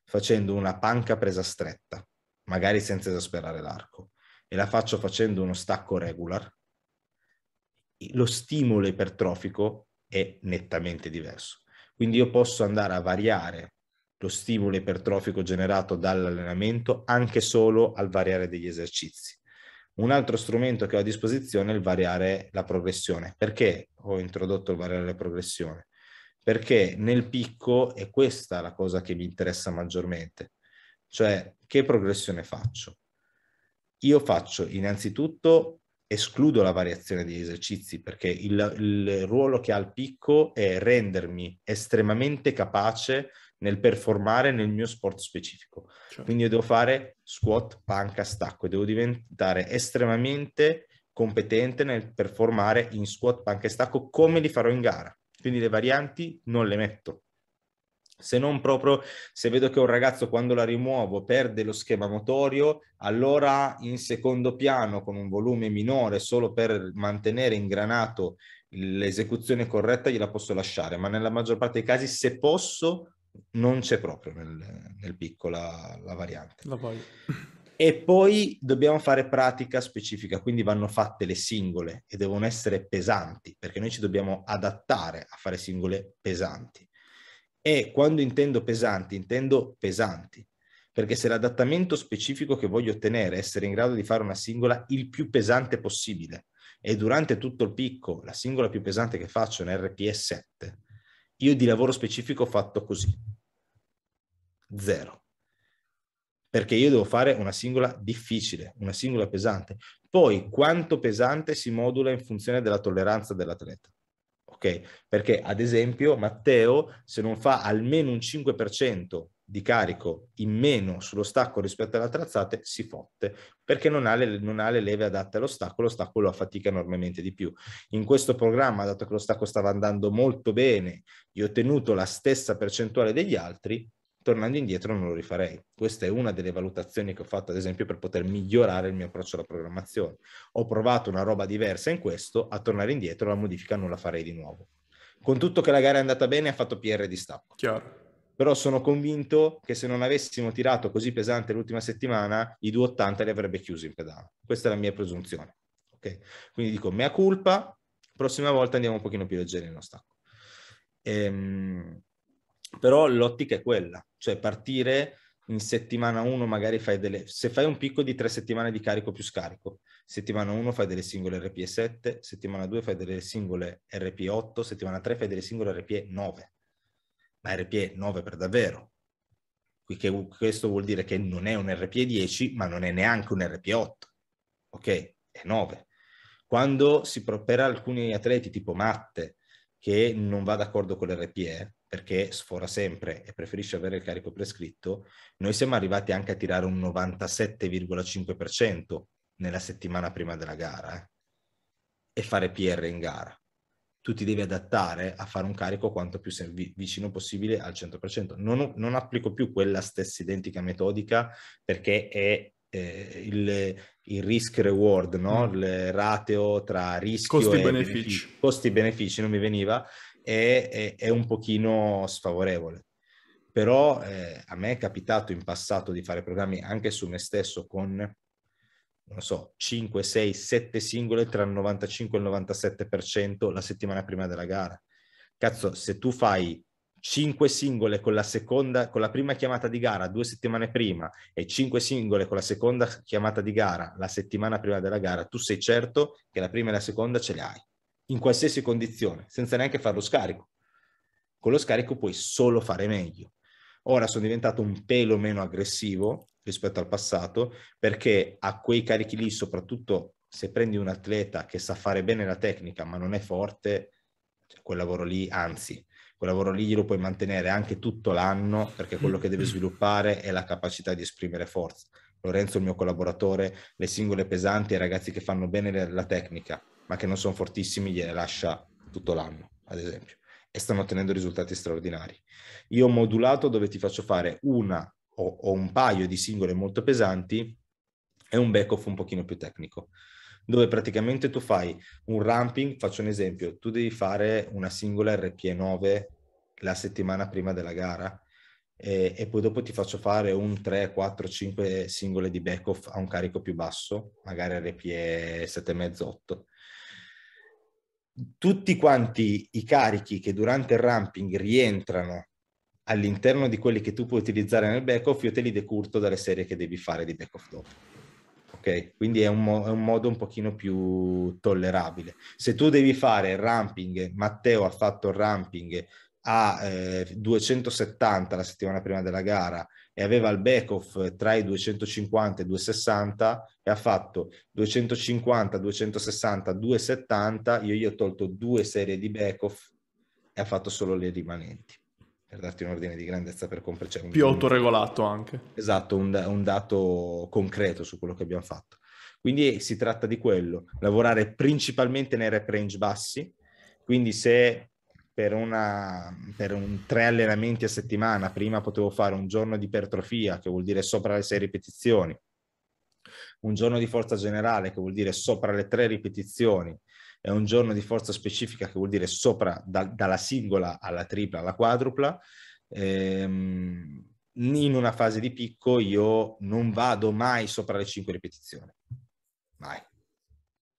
facendo una panca presa stretta, magari senza esasperare l'arco, e la faccio facendo uno stacco regular, lo stimolo ipertrofico è nettamente diverso. Quindi io posso andare a variare lo stimolo ipertrofico generato dall'allenamento anche solo al variare degli esercizi. Un altro strumento che ho a disposizione è il variare la progressione. Perché ho introdotto il variare la progressione? Perché nel picco è questa la cosa che mi interessa maggiormente, cioè che progressione faccio. Io faccio innanzitutto escludo la variazione degli esercizi perché il, il ruolo che ha il picco è rendermi estremamente capace nel performare nel mio sport specifico. Certo. Quindi io devo fare squat, panca, stacco e devo diventare estremamente competente nel performare in squat, panca e stacco come li farò in gara. Quindi le varianti non le metto. Se non proprio, se vedo che un ragazzo quando la rimuovo perde lo schema motorio, allora in secondo piano con un volume minore solo per mantenere ingranato l'esecuzione corretta gliela posso lasciare, ma nella maggior parte dei casi se posso non c'è proprio nel, nel picco la, la variante. La e poi dobbiamo fare pratica specifica, quindi vanno fatte le singole e devono essere pesanti, perché noi ci dobbiamo adattare a fare singole pesanti. E quando intendo pesanti, intendo pesanti, perché se l'adattamento specifico che voglio ottenere è essere in grado di fare una singola il più pesante possibile e durante tutto il picco la singola più pesante che faccio è un RPE 7, io di lavoro specifico ho fatto così. Zero. Perché io devo fare una singola difficile, una singola pesante. Poi quanto pesante si modula in funzione della tolleranza dell'atleta. Ok? Perché ad esempio Matteo, se non fa almeno un 5% di carico in meno sullo stacco rispetto alle altre alzate si fotte perché non ha, le, non ha le leve adatte stacco lo affatica enormemente di più. In questo programma, dato che lo stacco stava andando molto bene io ho ottenuto la stessa percentuale degli altri, tornando indietro non lo rifarei. Questa è una delle valutazioni che ho fatto, ad esempio, per poter migliorare il mio approccio alla programmazione. Ho provato una roba diversa in questo, a tornare indietro la modifica non la farei di nuovo. Con tutto che la gara è andata bene, ha fatto PR di stacco. Chiaro però sono convinto che se non avessimo tirato così pesante l'ultima settimana, i 2,80 li avrebbe chiusi in pedale. Questa è la mia presunzione. Okay? Quindi dico mea culpa, prossima volta andiamo un pochino più leggeri nello stacco. Ehm, però l'ottica è quella, cioè partire in settimana 1 magari fai delle... Se fai un picco di tre settimane di carico più scarico, settimana 1 fai delle singole RPE 7, settimana 2 fai delle singole RPE 8, settimana 3 fai delle singole RPE 9 la RPE 9 per davvero. questo vuol dire che non è un RPE 10, ma non è neanche un RPE 8, ok? È 9. Quando si per alcuni atleti tipo Matte, che non va d'accordo con l'RPE, perché sfora sempre e preferisce avere il carico prescritto, noi siamo arrivati anche a tirare un 97,5% nella settimana prima della gara eh? e fare PR in gara tu ti devi adattare a fare un carico quanto più servi- vicino possibile al 100%. Non, non, applico più quella stessa identica metodica perché è eh, il, il, risk reward, no? Mm. il rateo tra rischio costi e benefici. benefici. costi benefici, non mi veniva, è, è, è un pochino sfavorevole. Però eh, a me è capitato in passato di fare programmi anche su me stesso con non so, 5, 6, 7 singole tra il 95 e il 97% la settimana prima della gara. Cazzo, se tu fai 5 singole con la, seconda, con la prima chiamata di gara due settimane prima e 5 singole con la seconda chiamata di gara la settimana prima della gara, tu sei certo che la prima e la seconda ce le hai, in qualsiasi condizione, senza neanche fare lo scarico. Con lo scarico puoi solo fare meglio. Ora sono diventato un pelo meno aggressivo rispetto al passato, perché a quei carichi lì, soprattutto se prendi un atleta che sa fare bene la tecnica ma non è forte, cioè quel lavoro lì, anzi, quel lavoro lì glielo puoi mantenere anche tutto l'anno perché quello che deve mm-hmm. sviluppare è la capacità di esprimere forza. Lorenzo, il mio collaboratore, le singole pesanti i ragazzi che fanno bene la tecnica ma che non sono fortissimi gliele lascia tutto l'anno, ad esempio, e stanno ottenendo risultati straordinari. Io ho modulato dove ti faccio fare una o, o un paio di singole molto pesanti e un back-off un pochino più tecnico dove praticamente tu fai un ramping, faccio un esempio, tu devi fare una singola RPE 9 la settimana prima della gara e, e, poi dopo ti faccio fare un 3, 4, 5 singole di back-off a un carico più basso, magari RPE 7,5, 8. Tutti quanti i carichi che durante il ramping rientrano all'interno di quelli che tu puoi utilizzare nel back-off, io te li decurto dalle serie che devi fare di back-off dopo. Ok? Quindi è un, mo- è un modo un pochino più tollerabile. Se tu devi fare ramping, Matteo ha fatto il ramping a eh, 270 la settimana prima della gara e aveva il back-off tra i 250 e 260 e ha fatto 250, 260, 270, io gli ho tolto due serie di back-off e ha fatto solo le rimanenti per darti un ordine di grandezza per comprare. Cioè Più autoregolato anche. Esatto, un, un, dato concreto su quello che abbiamo fatto. Quindi si tratta di quello, lavorare principalmente nei rep range bassi, quindi se per, una, per un, tre allenamenti a settimana prima potevo fare un giorno di ipertrofia, che vuol dire sopra le sei ripetizioni, un giorno di forza generale, che vuol dire sopra le tre ripetizioni, è un giorno di forza specifica che vuol dire sopra da, dalla singola alla tripla alla quadrupla. Ehm, in una fase di picco io non vado mai sopra le 5 ripetizioni, mai.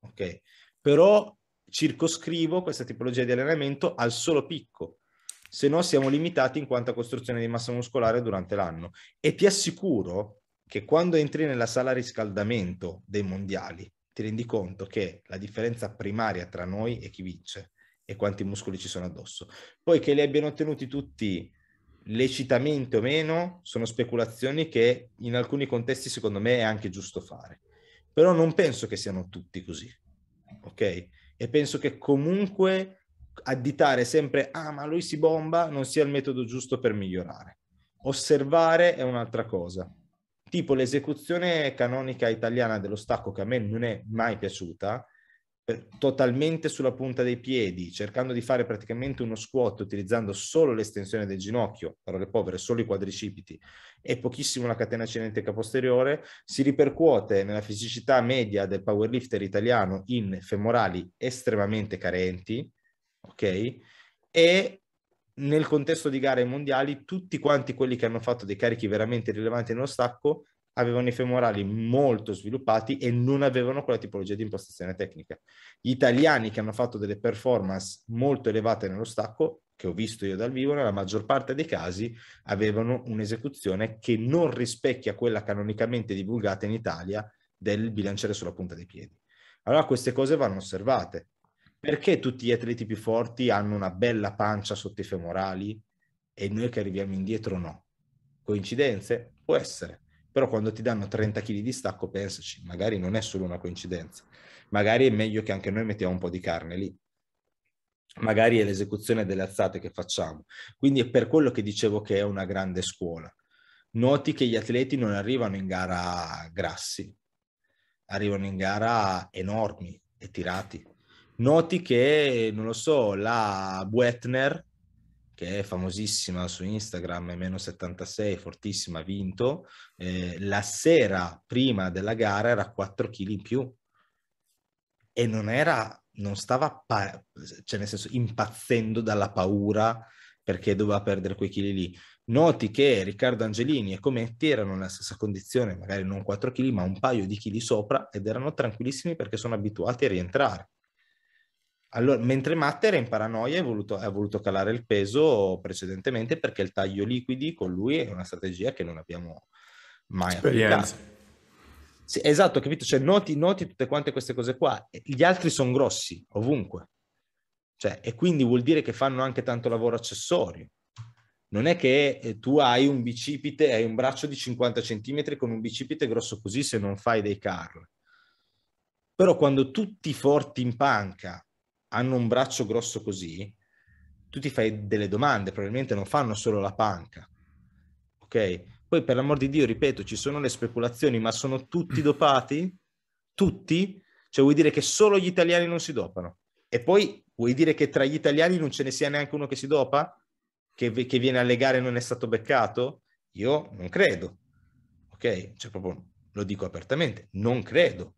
Ok? Però circoscrivo questa tipologia di allenamento al solo picco, se no siamo limitati in quanto a costruzione di massa muscolare durante l'anno. E ti assicuro che quando entri nella sala riscaldamento dei mondiali, ti rendi conto che la differenza primaria tra noi è chi vince e quanti muscoli ci sono addosso. Poi che li abbiano ottenuti tutti lecitamente o meno, sono speculazioni che in alcuni contesti secondo me è anche giusto fare. Però non penso che siano tutti così, ok? E penso che comunque additare sempre, ah ma lui si bomba, non sia il metodo giusto per migliorare. Osservare è un'altra cosa tipo l'esecuzione canonica italiana dello stacco che a me non è mai piaciuta, totalmente sulla punta dei piedi, cercando di fare praticamente uno squat utilizzando solo l'estensione del ginocchio, parole povere, solo i quadricipiti e pochissimo la catena cineteca posteriore, si ripercuote nella fisicità media del powerlifter italiano in femorali estremamente carenti, ok? E nel contesto di gare mondiali tutti quanti quelli che hanno fatto dei carichi veramente rilevanti nello stacco avevano i femorali molto sviluppati e non avevano quella tipologia di impostazione tecnica. Gli italiani che hanno fatto delle performance molto elevate nello stacco, che ho visto io dal vivo, nella maggior parte dei casi avevano un'esecuzione che non rispecchia quella canonicamente divulgata in Italia del bilanciere sulla punta dei piedi. Allora queste cose vanno osservate. Perché tutti gli atleti più forti hanno una bella pancia sotto i femorali e noi che arriviamo indietro no? Coincidenze? Può essere. Però quando ti danno 30 kg di stacco, pensaci, magari non è solo una coincidenza. Magari è meglio che anche noi mettiamo un po' di carne lì magari è l'esecuzione delle alzate che facciamo. Quindi è per quello che dicevo che è una grande scuola. Noti che gli atleti non arrivano in gara grassi, arrivano in gara enormi e tirati noti che, non lo so, la Buettner, che è famosissima su Instagram, è meno 76, fortissima, ha vinto, eh, la sera prima della gara era 4 kg in più e non era, non stava, pa- cioè nel senso, impazzendo dalla paura perché doveva perdere quei chili lì. Noti che Riccardo Angelini e Cometti erano nella stessa condizione, magari non 4 kg, ma un paio di chili sopra ed erano tranquillissimi perché sono abituati a rientrare. Allora, mentre Matt era in paranoia e ha voluto, voluto, calare il peso precedentemente perché il taglio liquidi con lui è una strategia che non abbiamo mai Esperienza. applicato. Sì, esatto, capito? Cioè, noti, noti tutte quante queste cose qua. Gli altri sono grossi, ovunque. Cioè, e quindi vuol dire che fanno anche tanto lavoro accessorio. Non è che eh, tu hai un bicipite, hai un braccio di 50 cm con un bicipite grosso così se non fai dei curl. Però quando tutti forti in panca hanno un braccio grosso così, tu ti fai delle domande, probabilmente non fanno solo la panca. Ok? Poi per l'amor di Dio, ripeto, ci sono le speculazioni, ma sono tutti mm. dopati? Tutti? Cioè vuol dire che solo gli italiani non si dopano? E poi vuoi dire che tra gli italiani non ce ne sia neanche uno che si dopa? Che, che viene a legare e non è stato beccato? Io non credo. Ok? Cioè proprio lo dico apertamente, non credo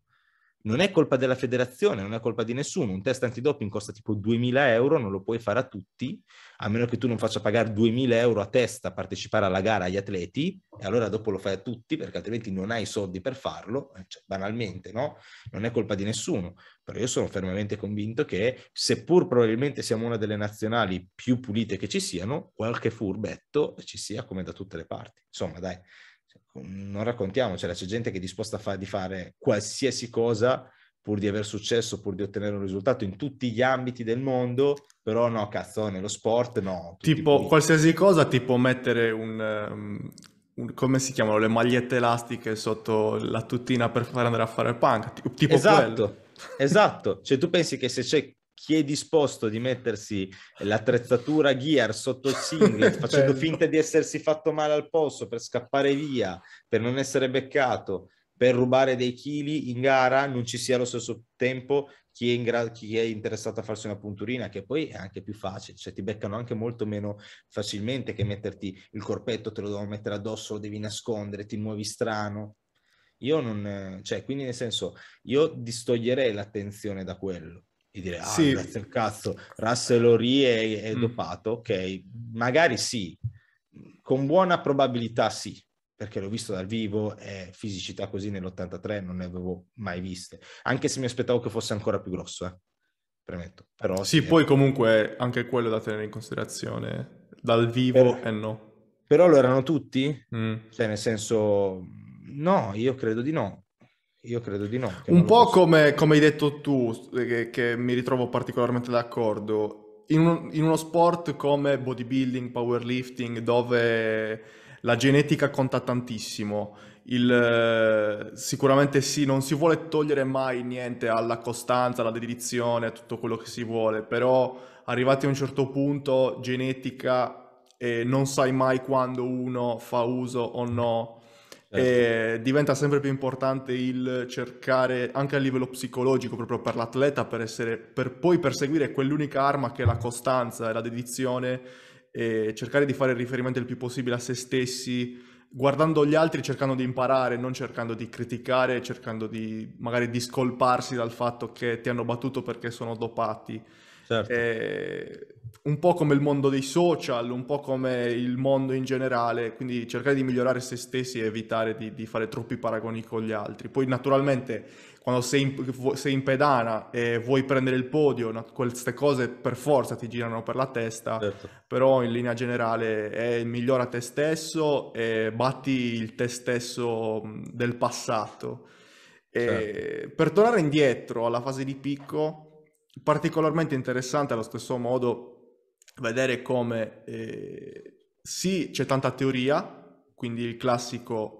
non è colpa della federazione, non è colpa di nessuno. Un test antidoping costa tipo 2000 euro, non lo puoi fare a tutti, a meno che tu non faccia pagare 2000 euro a testa a partecipare alla gara agli atleti, e allora dopo lo fai a tutti perché altrimenti non hai soldi per farlo, eh, cioè, banalmente, no? Non è colpa di nessuno. Però io sono fermamente convinto che, seppur probabilmente siamo una delle nazionali più pulite che ci siano, qualche furbetto ci sia come da tutte le parti. Insomma, dai, cioè, non raccontiamocela, cioè, c'è gente che è disposta a fa- di fare qualsiasi cosa pur di aver successo, pur di ottenere un risultato in tutti gli ambiti del mondo, però no, cazzo, nello sport no. Tipo puliti. qualsiasi cosa, tipo mettere un, um, un, come si chiamano, le magliette elastiche sotto la tutina per far andare a fare punk, tipo esatto. Quello. Esatto, cioè tu pensi che se c'è chi è disposto di mettersi l'attrezzatura gear sotto il singlet facendo finta di essersi fatto male al polso per scappare via, per non essere beccato, per rubare dei chili in gara, non ci sia allo stesso tempo chi è, in gra- chi è interessato a farsi una punturina, che poi è anche più facile, cioè ti beccano anche molto meno facilmente che metterti il corpetto, te lo devono mettere addosso, lo devi nascondere, ti muovi strano. Io non, cioè, quindi nel senso, io distoglierei l'attenzione da quello e dire, ah, sì. grazie al cazzo, Russell Orie è, è mm. dopato, ok, magari sì, con buona probabilità sì, perché l'ho visto dal vivo e fisicità così nell'83 non ne avevo mai viste, anche se mi aspettavo che fosse ancora più grosso, eh. premetto. Però, sì, sì poi è... comunque anche quello da tenere in considerazione, dal vivo e eh no. Però lo erano tutti? Mm. Cioè nel senso, no, io credo di no. Io credo di no. Un po' come, come, hai detto tu, che, eh, che, mi ritrovo particolarmente d'accordo, in, un, in uno sport come bodybuilding, powerlifting, dove la genetica conta tantissimo, il, eh, sicuramente sì, non si vuole togliere mai niente alla costanza, alla dedizione, a tutto quello che si vuole, però arrivati a un certo punto genetica e non sai mai quando uno fa uso o no Certo. E diventa sempre più importante il cercare anche a livello psicologico proprio per l'atleta per, essere, per poi perseguire quell'unica arma che è la costanza e la dedizione e cercare di fare riferimento il più possibile a se stessi guardando gli altri cercando di imparare non cercando di criticare cercando di magari discolparsi dal fatto che ti hanno battuto perché sono dopati certo. e un po' come il mondo dei social, un po' come il mondo in generale, quindi cercare di migliorare se stessi e evitare di, di fare troppi paragoni con gli altri. Poi naturalmente quando sei in, sei in pedana e vuoi prendere il podio, queste cose per forza ti girano per la testa, certo. però in linea generale è migliora te stesso e batti il te stesso del passato. Certo. Per tornare indietro alla fase di picco, particolarmente interessante allo stesso modo vedere come eh, sì c'è tanta teoria, quindi il classico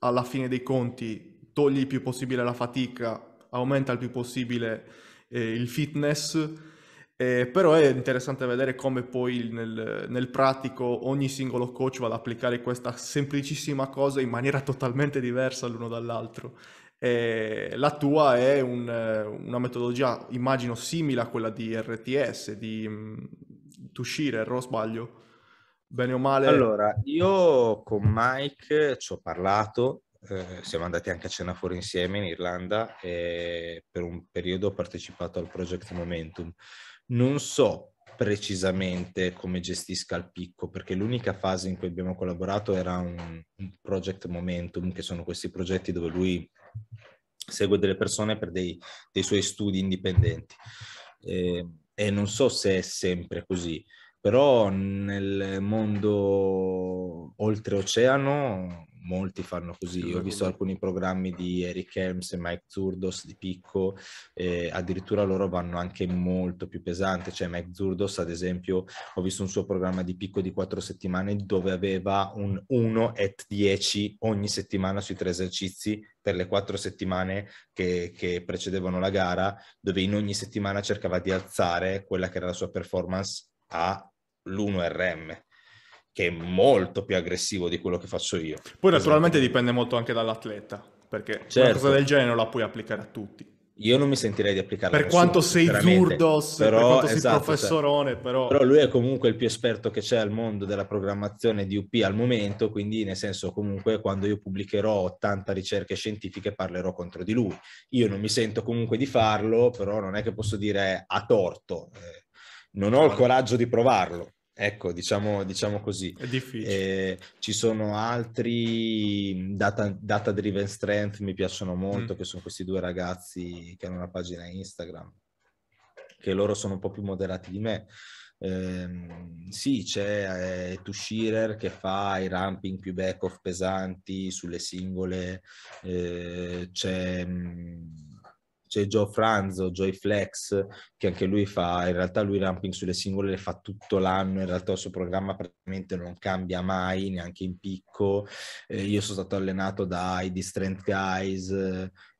alla fine dei conti togli il più possibile la fatica, aumenta il più possibile eh, il fitness, eh, però è interessante vedere come poi nel, nel, pratico ogni singolo coach vada ad applicare questa semplicissima cosa in maniera totalmente diversa l'uno dall'altro eh, la tua è un, una metodologia, immagino, simile a quella di RTS, di mm, uscire, Tushire, sbaglio? Bene o male? Allora, io con Mike ci ho parlato, eh, siamo andati anche a cena fuori insieme in Irlanda e per un periodo ho partecipato al Project Momentum. Non so precisamente come gestisca il picco, perché l'unica fase in cui abbiamo collaborato era un, un project momentum, che sono questi progetti dove lui segue delle persone per dei, dei suoi studi indipendenti. Eh, e non so se è sempre così, però nel mondo oltreoceano molti fanno così. Io ho visto alcuni programmi di Eric Helms e Mike Zurdos di picco, eh, addirittura loro vanno anche molto più pesante. Cioè, Mike Zurdos, ad esempio, ho visto un suo programma di picco di quattro settimane dove aveva un 1 et 10 ogni settimana sui tre esercizi per le quattro settimane che, che, precedevano la gara, dove in ogni settimana cercava di alzare quella che era la sua performance all'1RM che è molto più aggressivo di quello che faccio io. Poi esatto. naturalmente dipende molto anche dall'atleta, perché certo. una cosa certo. del genere la puoi applicare a tutti io non mi sentirei di applicarla. Per quanto sei zurdos, però, per quanto sei esatto, cioè, professorone, cioè, però... però... lui è comunque il più esperto che c'è al mondo della programmazione di UP al momento, quindi nel senso comunque quando io pubblicherò 80 ricerche scientifiche parlerò contro di lui. Io non mi sento comunque di farlo, però non è che posso dire a torto. Eh, non ho il coraggio di provarlo. Ecco, diciamo, diciamo, così. È difficile. Eh, ci sono altri, data, data, Driven Strength mi piacciono molto, mm. che sono questi due ragazzi che hanno una pagina Instagram, che loro sono un po' più moderati di me. Eh, sì, c'è eh, Tushirer che fa i ramping più back-off pesanti sulle singole, eh, c'è... Mh, mm, c'è Joe Franzo, Joy Flex, che anche lui fa, in realtà lui ramping sulle singole le fa tutto l'anno, in realtà il suo programma praticamente non cambia mai, neanche in picco. Eh, io sono stato allenato dai Heidi Strength Guys,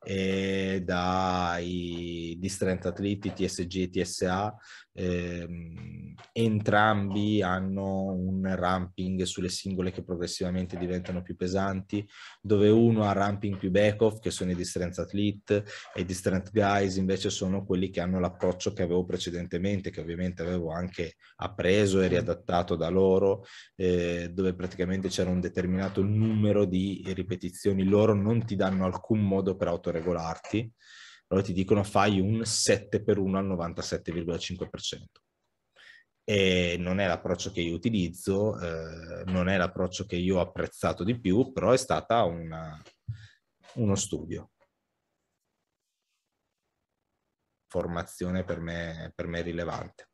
e dai Distrent Atleti, TSG e TSA, ehm, entrambi hanno un ramping sulle singole che progressivamente diventano più pesanti, dove uno ha ramping più back-off, che sono i Distrent Athlete, e i Distrent Guys invece sono quelli che hanno l'approccio che avevo precedentemente, che ovviamente avevo anche appreso e riadattato da loro, eh, dove praticamente c'era un determinato numero di ripetizioni, loro non ti danno alcun modo per autorizzare regolarti, allora ti dicono fai un 7 per 1 al 97,5%. E non è l'approccio che io utilizzo, eh, non è l'approccio che io ho apprezzato di più, però è stata una, uno studio. Formazione per me, per me rilevante.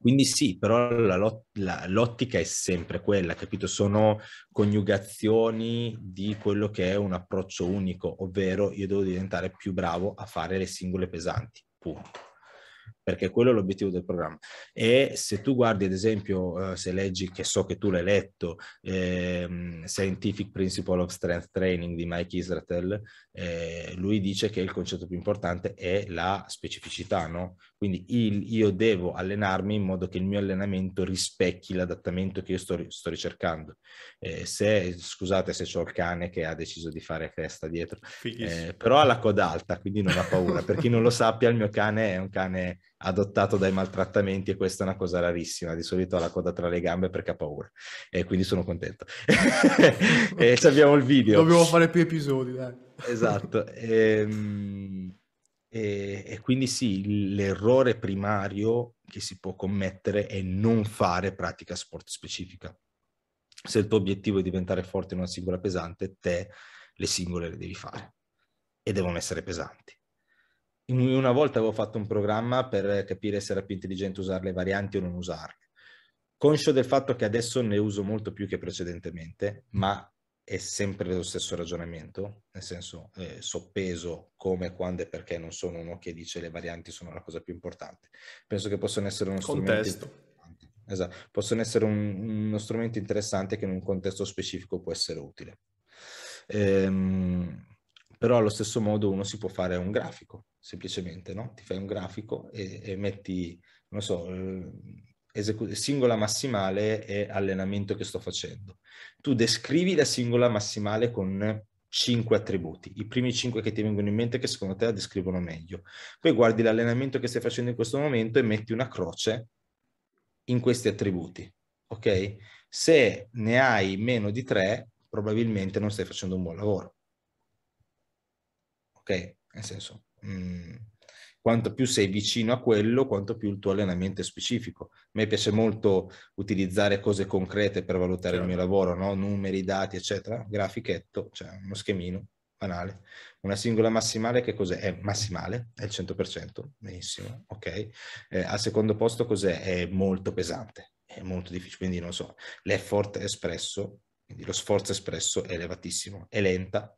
Quindi sì, però la lot- la, l'ottica è sempre quella, capito? Sono coniugazioni di quello che è un approccio unico, ovvero io devo diventare più bravo a fare le singole pesanti, punto perché quello è l'obiettivo del programma. E se tu guardi, ad esempio, eh, se leggi, che so che tu l'hai letto, ehm, Scientific Principle of Strength Training di Mike Israel, eh, lui dice che il concetto più importante è la specificità, no? Quindi il, io devo allenarmi in modo che il mio allenamento rispecchi l'adattamento che io sto, sto ricercando. Eh, se, scusate se ho il cane che ha deciso di fare festa dietro, eh, però ha la coda alta, quindi non ha paura. per chi non lo sappia, il mio cane è un cane adottato dai maltrattamenti e questa è una cosa rarissima, di solito ha la coda tra le gambe perché ha paura e quindi sono contento. e abbiamo il video. Dobbiamo fare più episodi, dai. Esatto. E, ehm, e, e quindi sì, l'errore primario che si può commettere è non fare pratica sport specifica. Se il tuo obiettivo è diventare forte in una singola pesante, te le singole le devi fare e devono essere pesanti una volta avevo fatto un programma per capire se era più intelligente usare le varianti o non usarle. Conscio del fatto che adesso ne uso molto più che precedentemente, ma è sempre lo stesso ragionamento, nel senso eh, soppeso come, quando e perché non sono uno che dice le varianti sono la cosa più importante. Penso che possono essere uno Contesto. strumento Esatto, possono essere un, uno strumento interessante che in un contesto specifico può essere utile. Ehm, però allo stesso modo uno si può fare un grafico, semplicemente, no? Ti fai un grafico e, e metti, non so, eh, esecu- singola massimale e allenamento che sto facendo. Tu descrivi la singola massimale con cinque attributi, i primi cinque che ti vengono in mente che secondo te la descrivono meglio. Poi guardi l'allenamento che stai facendo in questo momento e metti una croce in questi attributi, ok? Se ne hai meno di tre, probabilmente non stai facendo un buon lavoro ok? Nel senso, mh, mm, quanto più sei vicino a quello, quanto più il tuo allenamento è specifico. A me piace molto utilizzare cose concrete per valutare certo. il mio certo. lavoro, no? numeri, dati, eccetera, grafichetto, cioè uno schemino banale. Una singola massimale che cos'è? È massimale, è il 100%, benissimo, ok? Eh, al secondo posto cos'è? È molto pesante, è molto difficile, quindi non so, l'effort espresso, quindi lo sforzo espresso è elevatissimo, è lenta,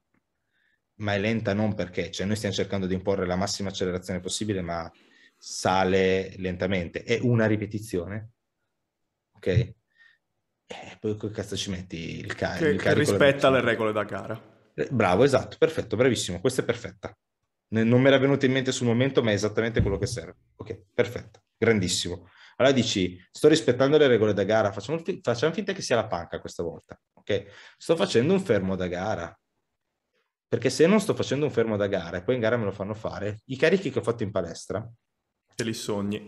ma è lenta non perché, cioè noi stiamo cercando di imporre la massima accelerazione possibile, ma sale lentamente. È una ripetizione, ok? E eh, poi che cazzo ci metti il, carico? che, il Che rispetta le regole da gara. Eh, bravo, esatto, perfetto, bravissimo, questa è perfetta. Non me era venuta in mente sul momento, ma è esattamente quello che serve. Ok, perfetto, grandissimo. Allora dici, sto rispettando le regole da gara, facciamo, facciamo finta che sia la panca questa volta, ok? Sto facendo un fermo da gara, perché se non sto facendo un fermo da gara e poi in gara me lo fanno fare, i carichi che ho fatto in palestra... Te li sogni.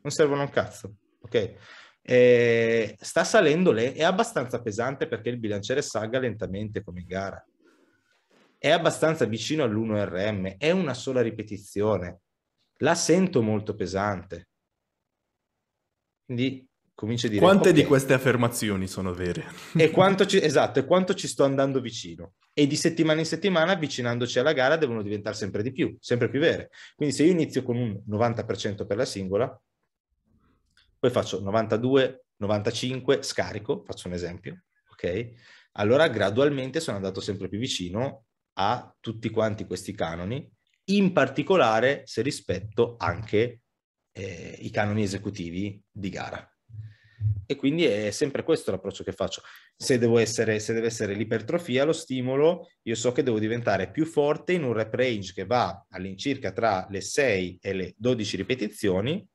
Non servono un cazzo, ok? E eh, sta salendo lei, è abbastanza pesante perché il bilanciere salga lentamente come in gara. È abbastanza vicino all'1RM, è una sola ripetizione. La sento molto pesante. Quindi cominci a dire... Quante okay, di queste affermazioni sono vere? e quanto ci, esatto, e quanto ci sto andando vicino. E di settimana in settimana, avvicinandoci alla gara, devono diventare sempre di più, sempre più vere. Quindi se io inizio con un 90% per la singola, poi faccio 92, 95, scarico, faccio un esempio, ok? Allora gradualmente sono andato sempre più vicino a tutti quanti questi canoni, in particolare se rispetto anche eh, i canoni esecutivi di gara. E quindi è sempre questo l'approccio che faccio. Se, essere, se deve essere l'ipertrofia, lo stimolo, io so che devo diventare più forte in un rep range che va all'incirca tra le 6 e le 12 ripetizioni,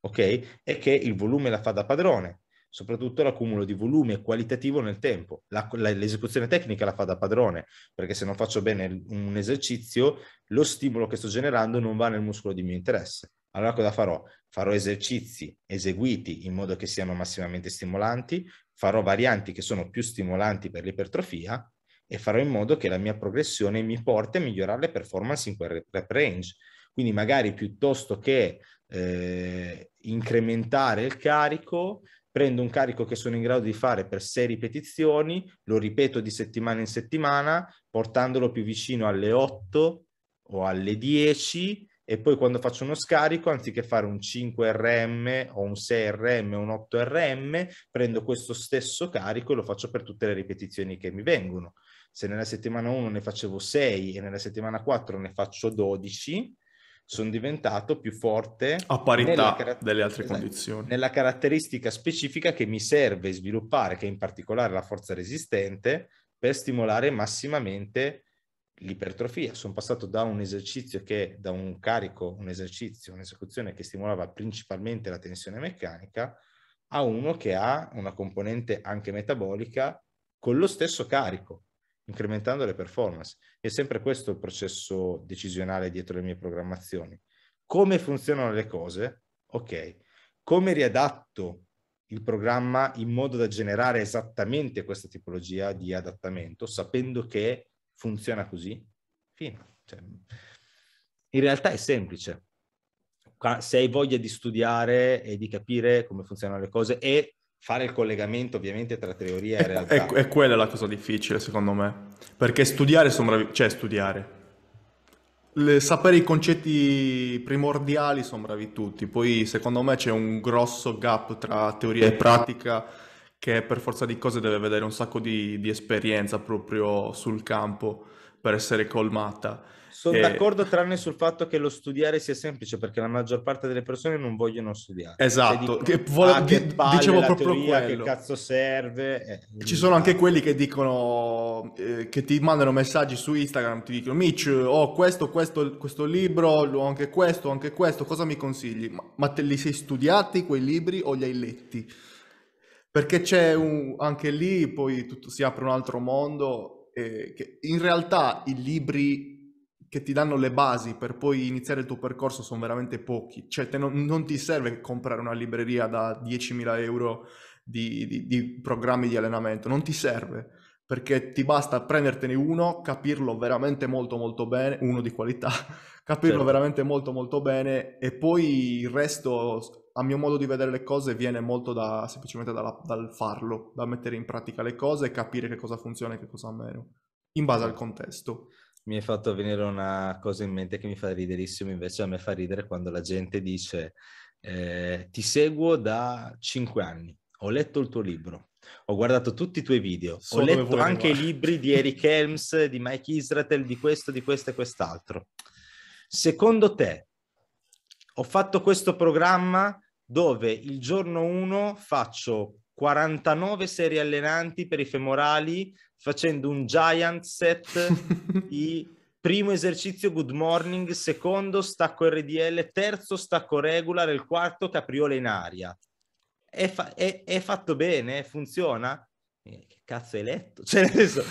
ok? E che il volume la fa da padrone, soprattutto l'accumulo di volume qualitativo nel tempo. La, la, l'esecuzione tecnica la fa da padrone, perché se non faccio bene un esercizio, lo stimolo che sto generando non va nel muscolo di mio interesse. Allora cosa farò? Farò esercizi eseguiti in modo che siano massimamente stimolanti, farò varianti che sono più stimolanti per l'ipertrofia e farò in modo che la mia progressione mi porti a migliorare le performance in quel rep range. Quindi magari piuttosto che eh, incrementare il carico, prendo un carico che sono in grado di fare per 6 ripetizioni, lo ripeto di settimana in settimana, portandolo più vicino alle 8 o alle 10 e poi quando faccio uno scarico, anziché fare un 5RM o un 6RM o un 8RM, prendo questo stesso carico e lo faccio per tutte le ripetizioni che mi vengono. Se nella settimana 1 ne facevo 6 e nella settimana 4 ne faccio 12, sono diventato più forte a parità car- delle altre esatto, condizioni. Nella caratteristica specifica che mi serve sviluppare, che è in particolare la forza resistente, per stimolare massimamente l'ipertrofia. Sono passato da un esercizio che, da un carico, un esercizio, un'esecuzione che stimolava principalmente la tensione meccanica, a uno che ha una componente anche metabolica con lo stesso carico, incrementando le performance. È sempre questo il processo decisionale dietro le mie programmazioni. Come funzionano le cose? Ok. Come riadatto il programma in modo da generare esattamente questa tipologia di adattamento, sapendo che funziona così, fine. Cioè, in realtà è semplice. Se hai voglia di studiare e di capire come funzionano le cose e fare il collegamento ovviamente tra teoria e realtà. È, è, quella la cosa difficile secondo me, perché studiare sono bravi, cioè studiare. Le, sapere i concetti primordiali sono bravi tutti, poi secondo me c'è un grosso gap tra teoria e pratica che per forza di cose deve vedere un sacco di, di esperienza proprio sul campo per essere colmata. Sono e... d'accordo tranne sul fatto che lo studiare sia semplice perché la maggior parte delle persone non vogliono studiare. Cioè, esatto, dicono, vuole... ah, di- palle, dicevo proprio teoria, quello. Che cazzo serve? Eh, Ci sono anche quelli che dicono, eh, che ti mandano messaggi su Instagram, ti dicono Mitch, ho oh, questo, questo, questo libro, ho anche questo, anche questo, cosa mi consigli? Ma, ma te li sei studiati quei libri o li hai letti? Perché c'è un, anche lì poi tutto, si apre un altro mondo. Eh, in realtà i libri che ti danno le basi per poi iniziare il tuo percorso sono veramente pochi. Cioè non, non, ti serve comprare una libreria da 10.000 euro di, di, di programmi di allenamento, non ti serve perché ti basta prendertene uno, capirlo veramente molto molto bene, uno di qualità, capirlo certo. veramente molto molto bene e poi il resto a mio modo di vedere le cose viene molto da, semplicemente dalla, dal farlo, da mettere in pratica le cose e capire che cosa funziona e che cosa meno, in base al esatto. contesto. Mi hai fatto venire una cosa in mente che mi fa riderissimo, invece a me fa ridere quando la gente dice eh, ti seguo da 5 anni, ho letto il tuo libro, ho guardato tutti i tuoi video, so ho letto anche i libri di Eric Helms, di Mike Israel, di questo, di questo e quest'altro. Secondo te ho fatto questo programma dove il giorno 1 faccio 49 serie allenanti per i femorali facendo un giant set di primo esercizio good morning, secondo stacco RDL, terzo stacco regular il quarto capriole in aria. È, fa- è-, è fatto bene, funziona? Eh, che cazzo hai letto? Cioè, adesso,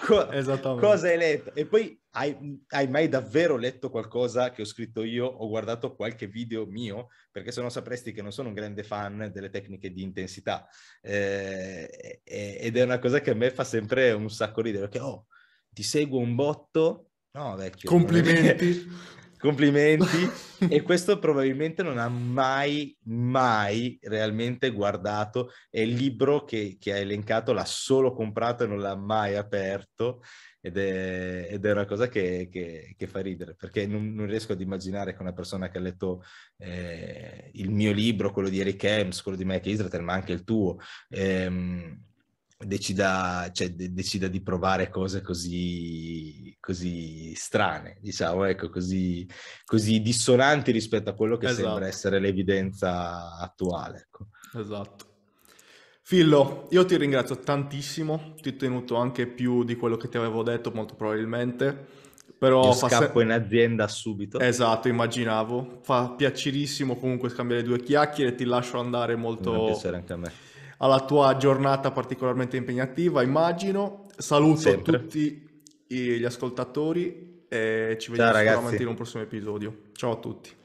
Co- Esattamente. Cosa hai letto? E poi hai, hai, mai davvero letto qualcosa che ho scritto io o guardato qualche video mio? Perché se no sapresti che non sono un grande fan delle tecniche di intensità. Eh, ed è una cosa che a me fa sempre un sacco ridere, perché oh, ti seguo un botto No, vecchio. Complimenti. complimenti. e questo probabilmente non ha mai, mai realmente guardato. È il libro che, che ha elencato, l'ha solo comprato e non l'ha mai aperto. Ed è, ed è una cosa che, che, che, fa ridere, perché non, non, riesco ad immaginare che una persona che ha letto eh, il mio libro, quello di Eric Hems, quello di Mike Israel, ma anche il tuo, ehm, decida, cioè, de- decida di provare cose così, così strane, diciamo, ecco, così, così, dissonanti rispetto a quello che esatto. sembra essere l'evidenza attuale. Ecco. Esatto. Fillo, io ti ringrazio tantissimo, ti ho tenuto anche più di quello che ti avevo detto molto probabilmente. Però Io scappo se... in azienda subito. Esatto, immaginavo. Fa piacerissimo comunque scambiare due chiacchiere, ti lascio andare molto... Mi piacere anche a me alla tua giornata particolarmente impegnativa, immagino. Saluto Sempre. tutti gli ascoltatori e ci vediamo Ciao, sicuramente in un prossimo episodio. Ciao a tutti.